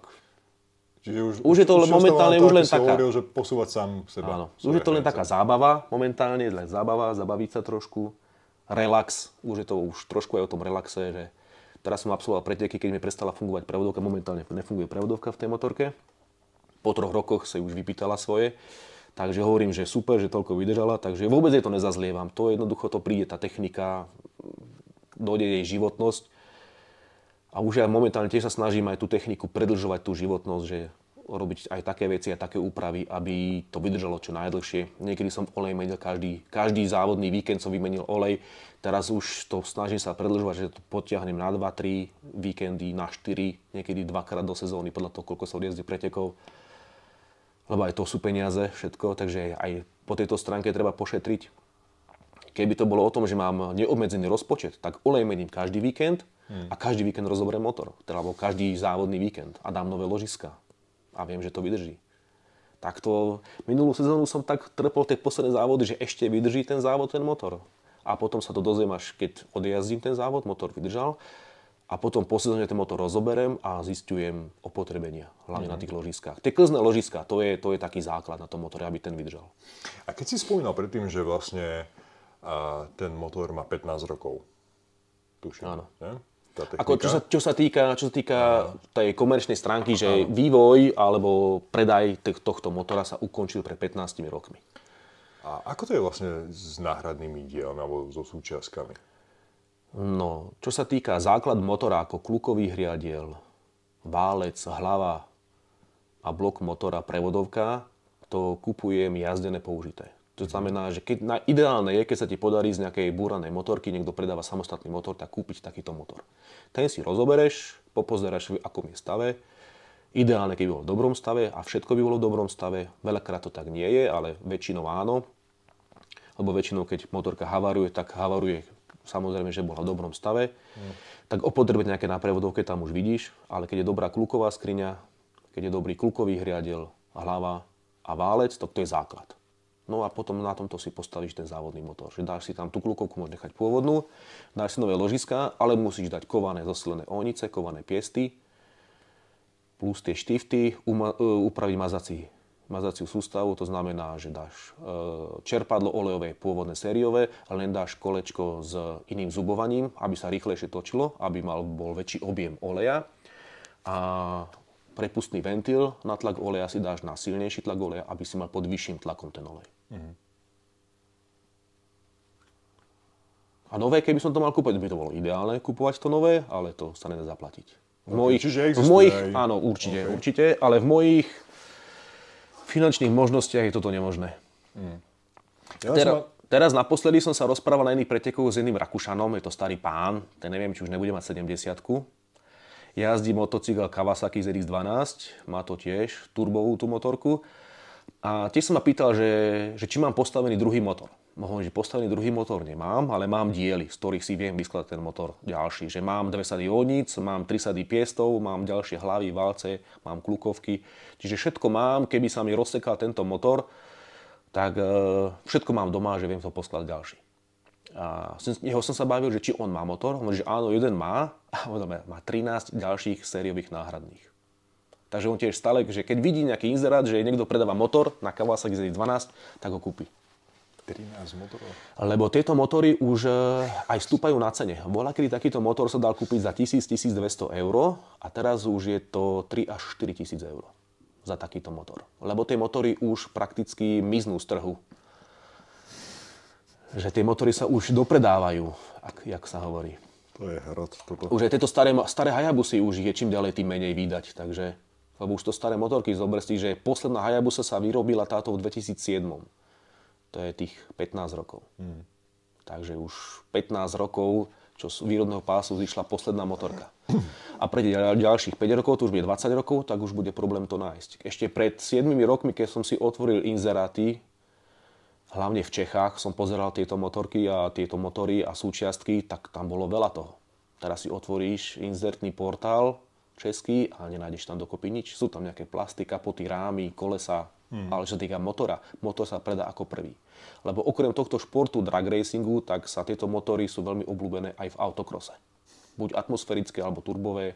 Čiže už, už je to už momentálne už len taká. Hovoril, že posúvať sám seba. Áno, už je to len taká zábava, momentálne len zábava, zabaviť sa trošku, relax, už je to už trošku aj o tom relaxe, že teraz som absolvoval preteky, keď mi prestala fungovať prevodovka, momentálne nefunguje prevodovka v tej motorke. Po troch rokoch sa už vypýtala svoje, takže hovorím, že super, že toľko vydržala, takže vôbec je to nezazlievam. To jednoducho to príde, tá technika, dojde jej životnosť, a už ja momentálne tiež sa snažím aj tú techniku predlžovať tú životnosť, že robiť aj také veci a také úpravy, aby to vydržalo čo najdlhšie. Niekedy som olej menil každý, každý závodný víkend som vymenil olej. Teraz už to snažím sa predlžovať, že to potiahnem na 2-3 víkendy, na 4, niekedy dvakrát do sezóny, podľa toho, koľko sa jazdí pretekov. Lebo aj to sú peniaze, všetko, takže aj po tejto stránke treba pošetriť. Keby to bolo o tom, že mám neobmedzený rozpočet, tak olej mením každý víkend, Hmm. A každý víkend rozoberiem motor, teda, alebo každý závodný víkend a dám nové ložiska. A viem, že to vydrží. Takto minulú sezónu som tak trpol tie posledné závody, že ešte vydrží ten závod, ten motor. A potom sa to dozviem, až keď odjazdím ten závod, motor vydržal. A potom po sezóne ten motor rozoberem a zistujem opotrebenia, hlavne mm. na hmm. tých ložiskách. Tie klzné ložiska, to je, to je taký základ na tom motore, aby ten vydržal. A keď si spomínal predtým, že vlastne a, ten motor má 15 rokov, tuším. Áno. Ne? tá technika. Ako, čo, sa, čo, sa týka, čo sa týka tej komerčnej stránky, Aha. že vývoj alebo predaj tohto motora sa ukončil pred 15 rokmi. A ako to je vlastne s náhradnými dielami alebo so súčiastkami? No, čo sa týka základ motora ako klukový hriadiel, válec, hlava a blok motora, prevodovka, to kupujem jazdené použité. To znamená, že keď, na, ideálne je, keď sa ti podarí z nejakej búranej motorky, niekto predáva samostatný motor, tak kúpiť takýto motor. Ten si rozobereš, popozeráš, v akom je stave. Ideálne, keby bol v dobrom stave a všetko by bolo v dobrom stave. Veľakrát to tak nie je, ale väčšinou áno. Lebo väčšinou, keď motorka havaruje, tak havaruje samozrejme, že bola v dobrom stave. Mm. Tak opotrebuje nejaké na keď tam už vidíš, ale keď je dobrá kľúková skriňa, keď je dobrý kľúkový hriadel, hlava a válec, to, to je základ. No a potom na tomto si postavíš ten závodný motor. Že dáš si tam tú klukovku, môžeš nechať pôvodnú, dáš si nové ložiska, ale musíš dať kované zosilené ohnice, kované piesty, plus tie štifty, uma, e, upraviť mazací, mazaciu sústavu, to znamená, že dáš e, čerpadlo olejové, pôvodné sériové, ale len dáš kolečko s iným zubovaním, aby sa rýchlejšie točilo, aby mal, bol väčší objem oleja. A prepustný ventil na tlak oleja si dáš na silnejší tlak oleja, aby si mal pod vyšším tlakom ten olej. Uh-huh. A nové, keby som to mal kúpať, by to bolo ideálne kúpovať to nové, ale to sa nedá zaplatiť. V no, mojich, okay, v mojich aj... áno, určite, okay. určite, ale v mojich finančných možnostiach je toto nemožné. Uh-huh. Ja Tera, Teraz naposledy som sa rozprával na iných pretekoch s jedným Rakúšanom, je to starý pán, ten neviem, či už nebude mať 70 Jazdí motocykel Kawasaki ZX12, má to tiež turbovú tú motorku a tiež sa ma pýtal, že, že či mám postavený druhý motor. Mohol, no, že postavený druhý motor nemám, ale mám diely, z ktorých si viem vyskladať ten motor ďalší. Že mám dve sady odnic, mám tri sady piestov, mám ďalšie hlavy, válce, mám klukovky. Čiže všetko mám, keby sa mi rozsekal tento motor, tak e, všetko mám doma, že viem to poskladať ďalší. A jeho som sa bavil, že či on má motor, hovorí, že áno, jeden má, a má 13 ďalších sériových náhradných. Takže on tiež stále, že keď vidí nejaký inzerát, že niekto predáva motor na Kawasaki Z12, tak ho kúpi. 13 motorov. Lebo tieto motory už eh, aj stúpajú na cene. Bola, kedy takýto motor sa dal kúpiť za 1000-1200 eur a teraz už je to 3 až 4 tisíc eur za takýto motor. Lebo tie motory už prakticky miznú z trhu. Že tie motory sa už dopredávajú, ak, jak sa hovorí. To je hrad toto. Už aj tieto staré, staré Hayabusy už je čím ďalej tým menej vydať, takže lebo už to staré motorky zober že posledná Hayabusa sa vyrobila táto v 2007. To je tých 15 rokov. Mm. Takže už 15 rokov, čo z výrodného pásu zišla posledná motorka. A pre ďalších 5 rokov, to už bude 20 rokov, tak už bude problém to nájsť. Ešte pred 7 rokmi, keď som si otvoril inzeráty, hlavne v Čechách, som pozeral tieto motorky a tieto motory a súčiastky, tak tam bolo veľa toho. Teraz si otvoríš inzertný portál, český a nenájdeš tam dokopy nič. Sú tam nejaké plasty, kapoty, rámy, kolesa, hmm. ale čo sa týka motora, motor sa predá ako prvý. Lebo okrem tohto športu drag racingu, tak sa tieto motory sú veľmi obľúbené aj v autokrose. Buď atmosférické alebo turbové,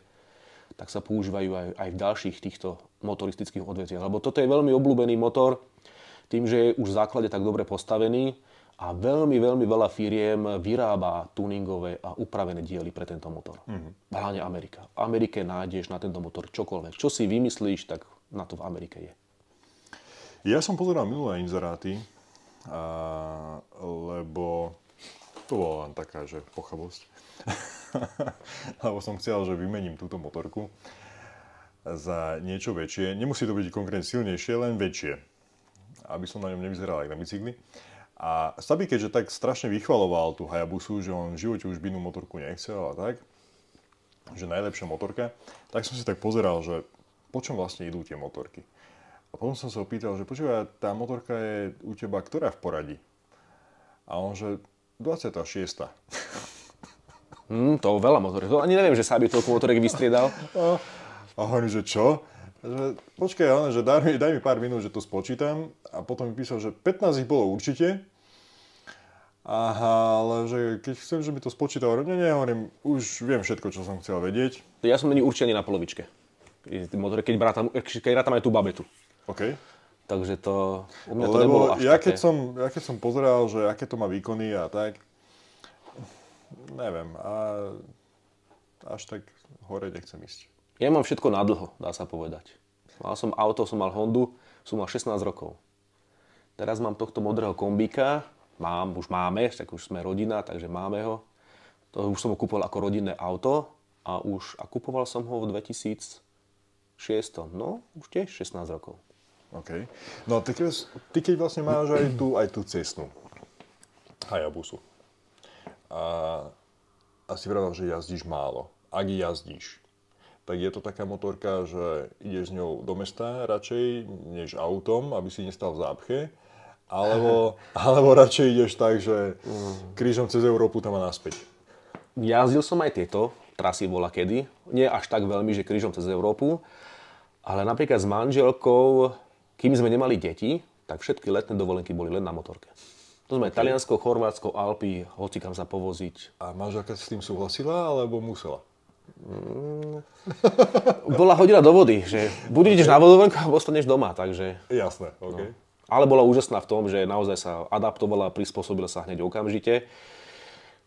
tak sa používajú aj, aj v ďalších týchto motoristických odvetviach. Lebo toto je veľmi obľúbený motor, tým, že je už v základe tak dobre postavený, a veľmi, veľmi veľa firiem vyrába tuningové a upravené diely pre tento motor. Mm-hmm. Hlavne Amerika. V Amerike nájdeš na tento motor čokoľvek. Čo si vymyslíš, tak na to v Amerike je. Ja som pozeral minulé inzeráty, a, lebo to bola len taká, že pochabosť. lebo som chcel, že vymením túto motorku za niečo väčšie. Nemusí to byť konkrétne silnejšie, len väčšie. Aby som na ňom nevyzeral aj na bicykli. A Sabi, keďže tak strašne vychvaloval tú Hayabusu, že on v živote už by motorku nechcel a tak, že najlepšia motorka, tak som si tak pozeral, že po čom vlastne idú tie motorky. A potom som sa opýtal, že počúva, tá motorka je u teba ktorá v poradí? A on, že 26. Hmm, to veľa motoriek. To ani neviem, že Sabi toľko motoriek vystriedal. A, a hovorím, že čo? že počkaj, ale že daj mi, daj mi pár minút, že to spočítam a potom mi písal, že 15 ich bolo určite Aha, ale že keď chcem, že by to spočítal rovne, ja hovorím, už viem všetko, čo som chcel vedieť. Ja som není určený na polovičke. Keď rátam, eh, keď rátam aj tú babetu. OK. Takže to, u mňa to Lebo nebolo až ja keď, také. som, ja keď som pozeral, že aké to má výkony a tak, neviem, a až tak hore nechcem ísť. Ja mám všetko na dlho, dá sa povedať. Mal som auto, som mal Hondu, som mal 16 rokov. Teraz mám tohto modrého kombíka, mám, už máme, tak už sme rodina, takže máme ho. To už som ho kupoval ako rodinné auto a už a kupoval som ho v 2006. No, už tiež 16 rokov. OK. No ty ty keď vlastne máš aj tú, aj tú cestnú Hayabusu a, a si vravel, že jazdíš málo. Ak jazdíš, tak je to taká motorka, že ideš s ňou do mesta radšej než autom, aby si nestal v zápche alebo, alebo radšej ideš tak, že krížom cez Európu tam a naspäť. Jazdil som aj tieto trasy bola kedy. Nie až tak veľmi, že krížom cez Európu. Ale napríklad s manželkou, kým sme nemali deti, tak všetky letné dovolenky boli len na motorke. To sme okay. Taliansko, Chorvátsko, Alpy, hoci kam sa povoziť. A manželka s tým súhlasila alebo musela? Mm, bola hodina do vody, že buď ideš okay. na vodovenku, alebo ostaneš doma, takže... Jasné, okay. No ale bola úžasná v tom, že naozaj sa adaptovala, prispôsobila sa hneď okamžite.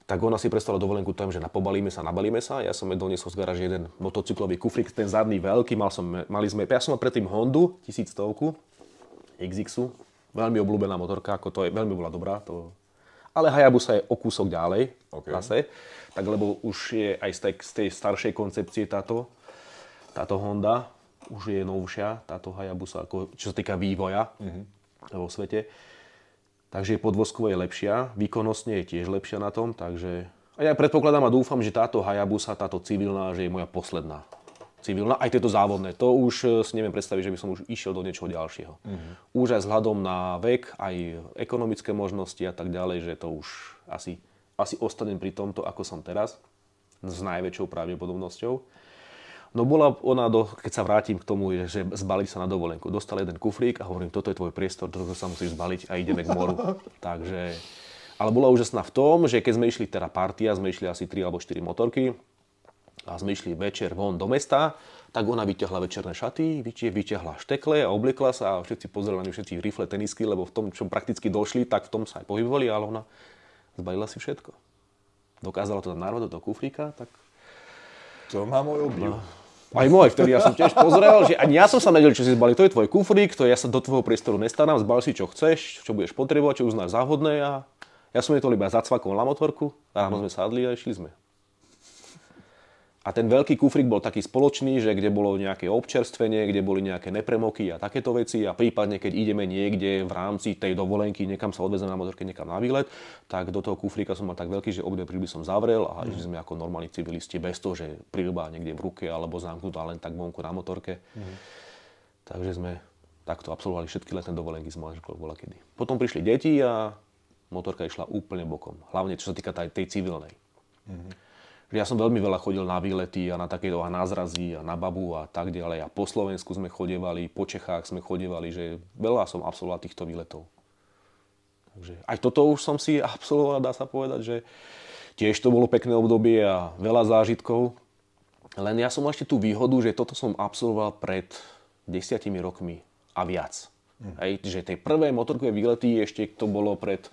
Tak ona si prestala dovolenku tam, že napobalíme sa, nabalíme sa. Ja som doniesol z garáže jeden motocyklový kufrik, ten zadný veľký, mal som, mali sme, ja som mal predtým Hondu, 1100 xx veľmi obľúbená motorka, ako to je, veľmi bola dobrá, to... ale Hayabusa je o kúsok ďalej, okay. zase, tak lebo už je aj z tej, z tej staršej koncepcie táto, táto Honda, už je novšia, táto Hayabusa, ako, čo sa týka vývoja. Mm-hmm vo svete. Takže je podvozkovo je lepšia, výkonnostne je tiež lepšia na tom, takže... A ja predpokladám a dúfam, že táto Hayabusa, táto civilná, že je moja posledná civilná, aj tieto závodné. To už e, si neviem predstaviť, že by som už išiel do niečoho ďalšieho. Uh-huh. Už aj vzhľadom na vek, aj ekonomické možnosti a tak ďalej, že to už asi, asi ostanem pri tomto, ako som teraz, s najväčšou pravdepodobnosťou. No bola ona, do, keď sa vrátim k tomu, že zbaliť sa na dovolenku. Dostal jeden kufrík a hovorím, toto je tvoj priestor, toto sa musíš zbaliť a ideme k moru. Takže, ale bola úžasná v tom, že keď sme išli teda partia, sme išli asi 3 alebo 4 motorky a sme išli večer von do mesta, tak ona vyťahla večerné šaty, vyťahla štekle a obliekla sa a všetci pozerali na všetci rifle, tenisky, lebo v tom, čo prakticky došli, tak v tom sa aj pohybovali, ale ona zbalila si všetko. Dokázala to tam narvať do toho kufríka, tak... To má môj obdiv. No. Aj moje, ktorý ja som tiež pozrel, že ani ja som sa nedel, čo si zbali. To je tvoj kufrík, to ja sa do tvojho priestoru nestanám, zbal si čo chceš, čo budeš potrebovať, čo uznáš záhodné a ja som je to iba zacvakol na motorku, ráno sme sadli a išli sme. A ten veľký kufrik bol taký spoločný, že kde bolo nejaké občerstvenie, kde boli nejaké nepremoky a takéto veci a prípadne keď ideme niekde v rámci tej dovolenky, niekam sa odvezeme na motorke, niekam na výlet, tak do toho kufrika som mal tak veľký, že obidve prílby som zavrel a mm. sme ako normálni civilisti bez toho, že príľba niekde v ruke alebo zamknutá len tak vonku na motorke. Mm. Takže sme takto absolvovali všetky letné dovolenky z manželkou bola kedy. Potom prišli deti a motorka išla úplne bokom. Hlavne čo sa týka tej, civilnej. mm že ja som veľmi veľa chodil na výlety a na takéto a na a na babu a tak ďalej. A po Slovensku sme chodevali, po Čechách sme chodevali, že veľa som absolvoval týchto výletov. Takže aj toto už som si absolvoval, dá sa povedať, že tiež to bolo pekné obdobie a veľa zážitkov. Len ja som mal ešte tú výhodu, že toto som absolvoval pred desiatimi rokmi a viac. Mm. Hej, že tie prvé motorkové výlety ešte to bolo pred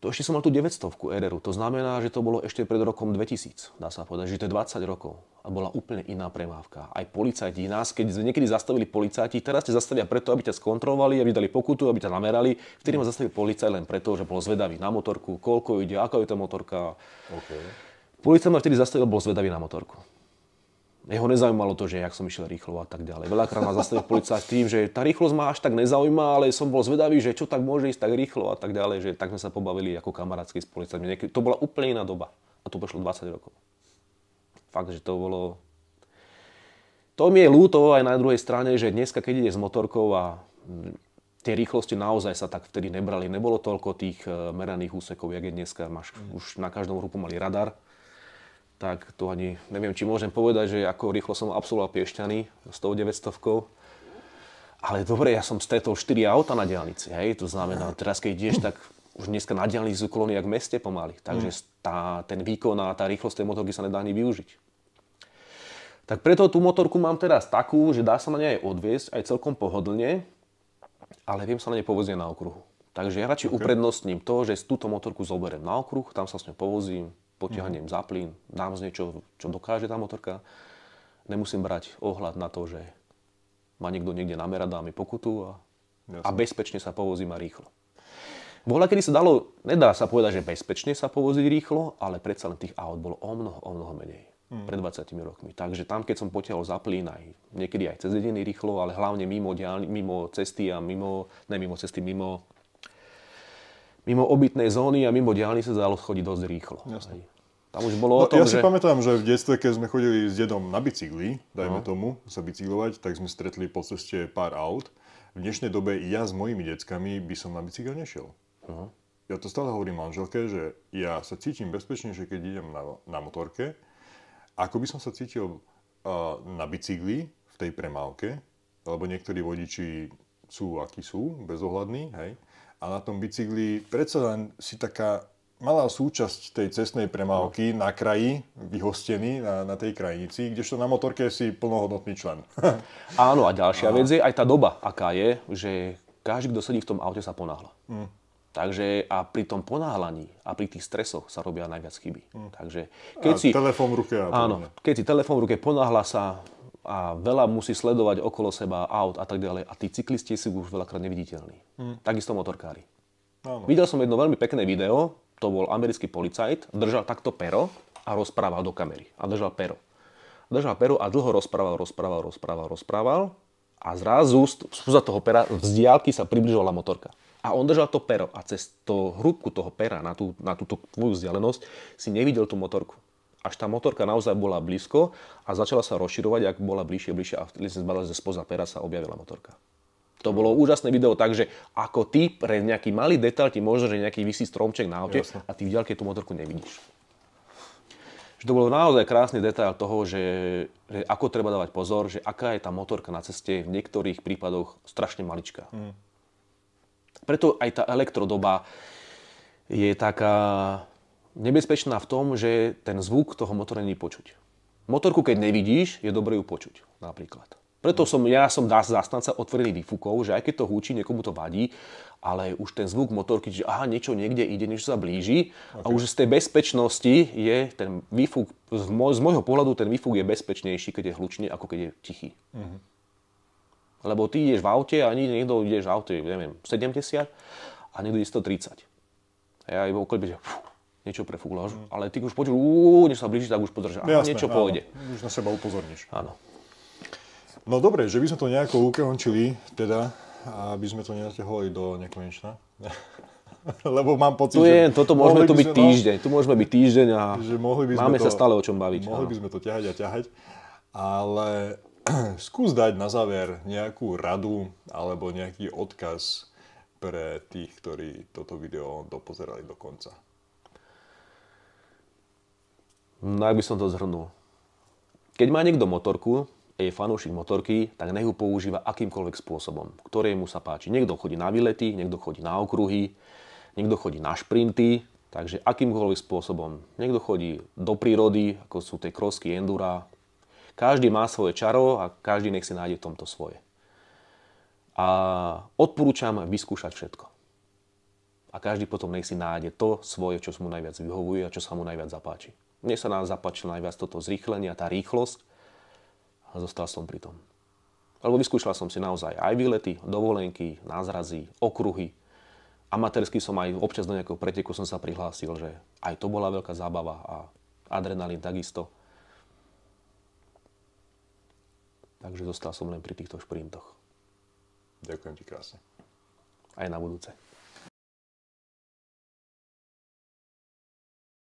to ešte som mal tú 900 ERR-u. To znamená, že to bolo ešte pred rokom 2000, dá sa povedať, že to je 20 rokov. A bola úplne iná premávka. Aj policajti nás, keď sme niekedy zastavili policajti, teraz ste zastavia preto, aby ťa skontrolovali, aby dali pokutu, aby ťa namerali. Vtedy ma zastavil policajt len preto, že bol zvedavý na motorku, koľko ide, ako je to motorka. Okay. Policajt ma vtedy zastavil, bol zvedavý na motorku. Jeho nezaujímalo to, že jak som išiel rýchlo a tak ďalej. Veľakrát ma zastavil policajt tým, že tá rýchlosť ma až tak nezaujíma, ale som bol zvedavý, že čo tak môže ísť tak rýchlo a tak ďalej, že tak sme sa pobavili ako kamarátsky s policajtmi. To bola úplne iná doba a to prešlo 20 rokov. Fakt, že to bolo... To mi je ľúto aj na druhej strane, že dneska, keď ide s motorkou a mm, tie rýchlosti naozaj sa tak vtedy nebrali. Nebolo toľko tých e, meraných úsekov, jak je dneska. Máš, už na každom hrupu mali radar, tak to ani neviem, či môžem povedať, že ako rýchlo som absolvoval Piešťany s tou 900 ale dobre, ja som stretol 4 auta na diálnici, hej, to znamená, teraz keď ideš, tak už dneska na diálnici sú kolóny jak v meste pomaly, takže mm. tá, ten výkon a tá rýchlosť tej motorky sa nedá ani využiť. Tak preto tú motorku mám teraz takú, že dá sa na nej aj odviesť, aj celkom pohodlne, ale viem sa na nej povozne na okruhu. Takže ja radšej okay. uprednostním to, že túto motorku zoberiem na okruh, tam sa s ňou povozím, potiahnem mm. za plyn, dám z niečo, čo dokáže tá motorka. Nemusím brať ohľad na to, že ma niekto niekde namera, dá mi pokutu a, a bezpečne sa povozím a rýchlo. Bohľa, kedy sa dalo, nedá sa povedať, že bezpečne sa povoziť rýchlo, ale predsa len tých aut bolo o mnoho, o mnoho menej. Mm. Pred 20 rokmi. Takže tam, keď som potiahol za plyn, aj, niekedy aj cez dediny rýchlo, ale hlavne mimo, diálni, mimo cesty a mimo, ne mimo cesty, mimo mimo obytnej zóny a mimo diálny sa dalo chodiť dosť rýchlo. Tam už bolo no, o tom, Ja si že... pamätám, že v detstve, keď sme chodili s dedom na bicykli, dajme no. tomu, sa bicyklovať, tak sme stretli po ceste pár aut. V dnešnej dobe ja s mojimi deckami by som na bicykel nešiel. No. Ja to stále hovorím manželke, že ja sa cítim bezpečnejšie, keď idem na, na motorke, ako by som sa cítil uh, na bicykli v tej premávke, lebo niektorí vodiči sú akí sú, bezohľadní, hej a na tom bicykli predsa len si taká malá súčasť tej cestnej premávky no. na kraji, vyhostený na, na tej krajnici, kdežto na motorke si plnohodnotný člen. Áno, a ďalšia Aha. vec je aj tá doba, aká je, že každý, kto sedí v tom aute, sa ponáhla. Mm. Takže a pri tom ponáhlaní a pri tých stresoch sa robia najviac chyby. Mm. Takže keď a si... telefón v ruke. Áno, keď si telefón v ruke ponáhla sa, a veľa musí sledovať okolo seba aut a tak ďalej a tí cyklisti sú už veľakrát neviditeľní. Mm. Takisto motorkári. Áno. Videl som jedno veľmi pekné video, to bol americký policajt, držal takto pero a rozprával do kamery. A držal pero. Držal pero a dlho rozprával, rozprával, rozprával, rozprával a zrazu spúza toho pera z diálky sa približovala motorka. A on držal to pero a cez to hrúbku toho pera na, tú, na túto tvoju vzdialenosť si nevidel tú motorku až tá motorka naozaj bola blízko a začala sa rozširovať, ak bola bližšie, bližšie a vtedy sme zbadali, že spoza pera sa objavila motorka. To bolo mhm. úžasné video, takže ako ty pre nejaký malý detail ti možno, že nejaký vysí stromček na aute Jasne. a ty v ďalke tú motorku nevidíš. Že to bolo naozaj krásny detail toho, že, že ako treba dávať pozor, že aká je tá motorka na ceste v niektorých prípadoch strašne maličká. Mm. Preto aj tá elektrodoba je taká nebezpečná v tom, že ten zvuk toho motora není počuť. Motorku, keď nevidíš, je dobré ju počuť napríklad. Preto som, ja som dá zastanca otvorených výfukov, že aj keď to húči, niekomu to vadí, ale už ten zvuk motorky, že aha, niečo niekde ide, niečo sa blíži okay. a už z tej bezpečnosti je ten výfuk, z, môj, z môjho pohľadu ten výfuk je bezpečnejší, keď je hlučný, ako keď je tichý. Mm-hmm. Lebo ty ideš v aute a niekto ideš v aute, neviem, 70 a niekto ide 130. A ja iba okolí, že fú, niečo prefúkla, mm. ale ty už počul, úú, než sa blíži, tak už podržíš. No jasné, niečo áno, pôjde. Už na seba upozorníš. Áno. No dobre, že by sme to nejako ukončili, teda, aby sme to nenaťahovali do nekonečna. Lebo mám pocit, tu no je, že... Toto môžeme tu byť sme, týždeň, tu môžeme byť týždeň a že mohli by sme máme to, sa stále o čom baviť. Mohli áno. by sme to ťahať a ťahať, ale skús dať na záver nejakú radu alebo nejaký odkaz pre tých, ktorí toto video dopozerali do konca. No ak by som to zhrnul. Keď má niekto motorku, je fanúšik motorky, tak nech ju používa akýmkoľvek spôsobom, ktoré mu sa páči. Niekto chodí na výlety, niekto chodí na okruhy, niekto chodí na šprinty, takže akýmkoľvek spôsobom. Niekto chodí do prírody, ako sú tie krosky, endura. Každý má svoje čaro a každý nech si nájde v tomto svoje. A odporúčam vyskúšať všetko. A každý potom nech si nájde to svoje, čo mu najviac vyhovuje a čo sa mu najviac zapáči. Mne sa nám zapáčilo najviac toto zrýchlenie a tá rýchlosť a zostal som pri tom. Lebo vyskúšal som si naozaj aj výlety, dovolenky, názrazy, okruhy. Amatérsky som aj občas do nejakého preteku som sa prihlásil, že aj to bola veľká zábava a adrenalín takisto. Takže zostal som len pri týchto šprintoch. Ďakujem ti krásne. Aj na budúce.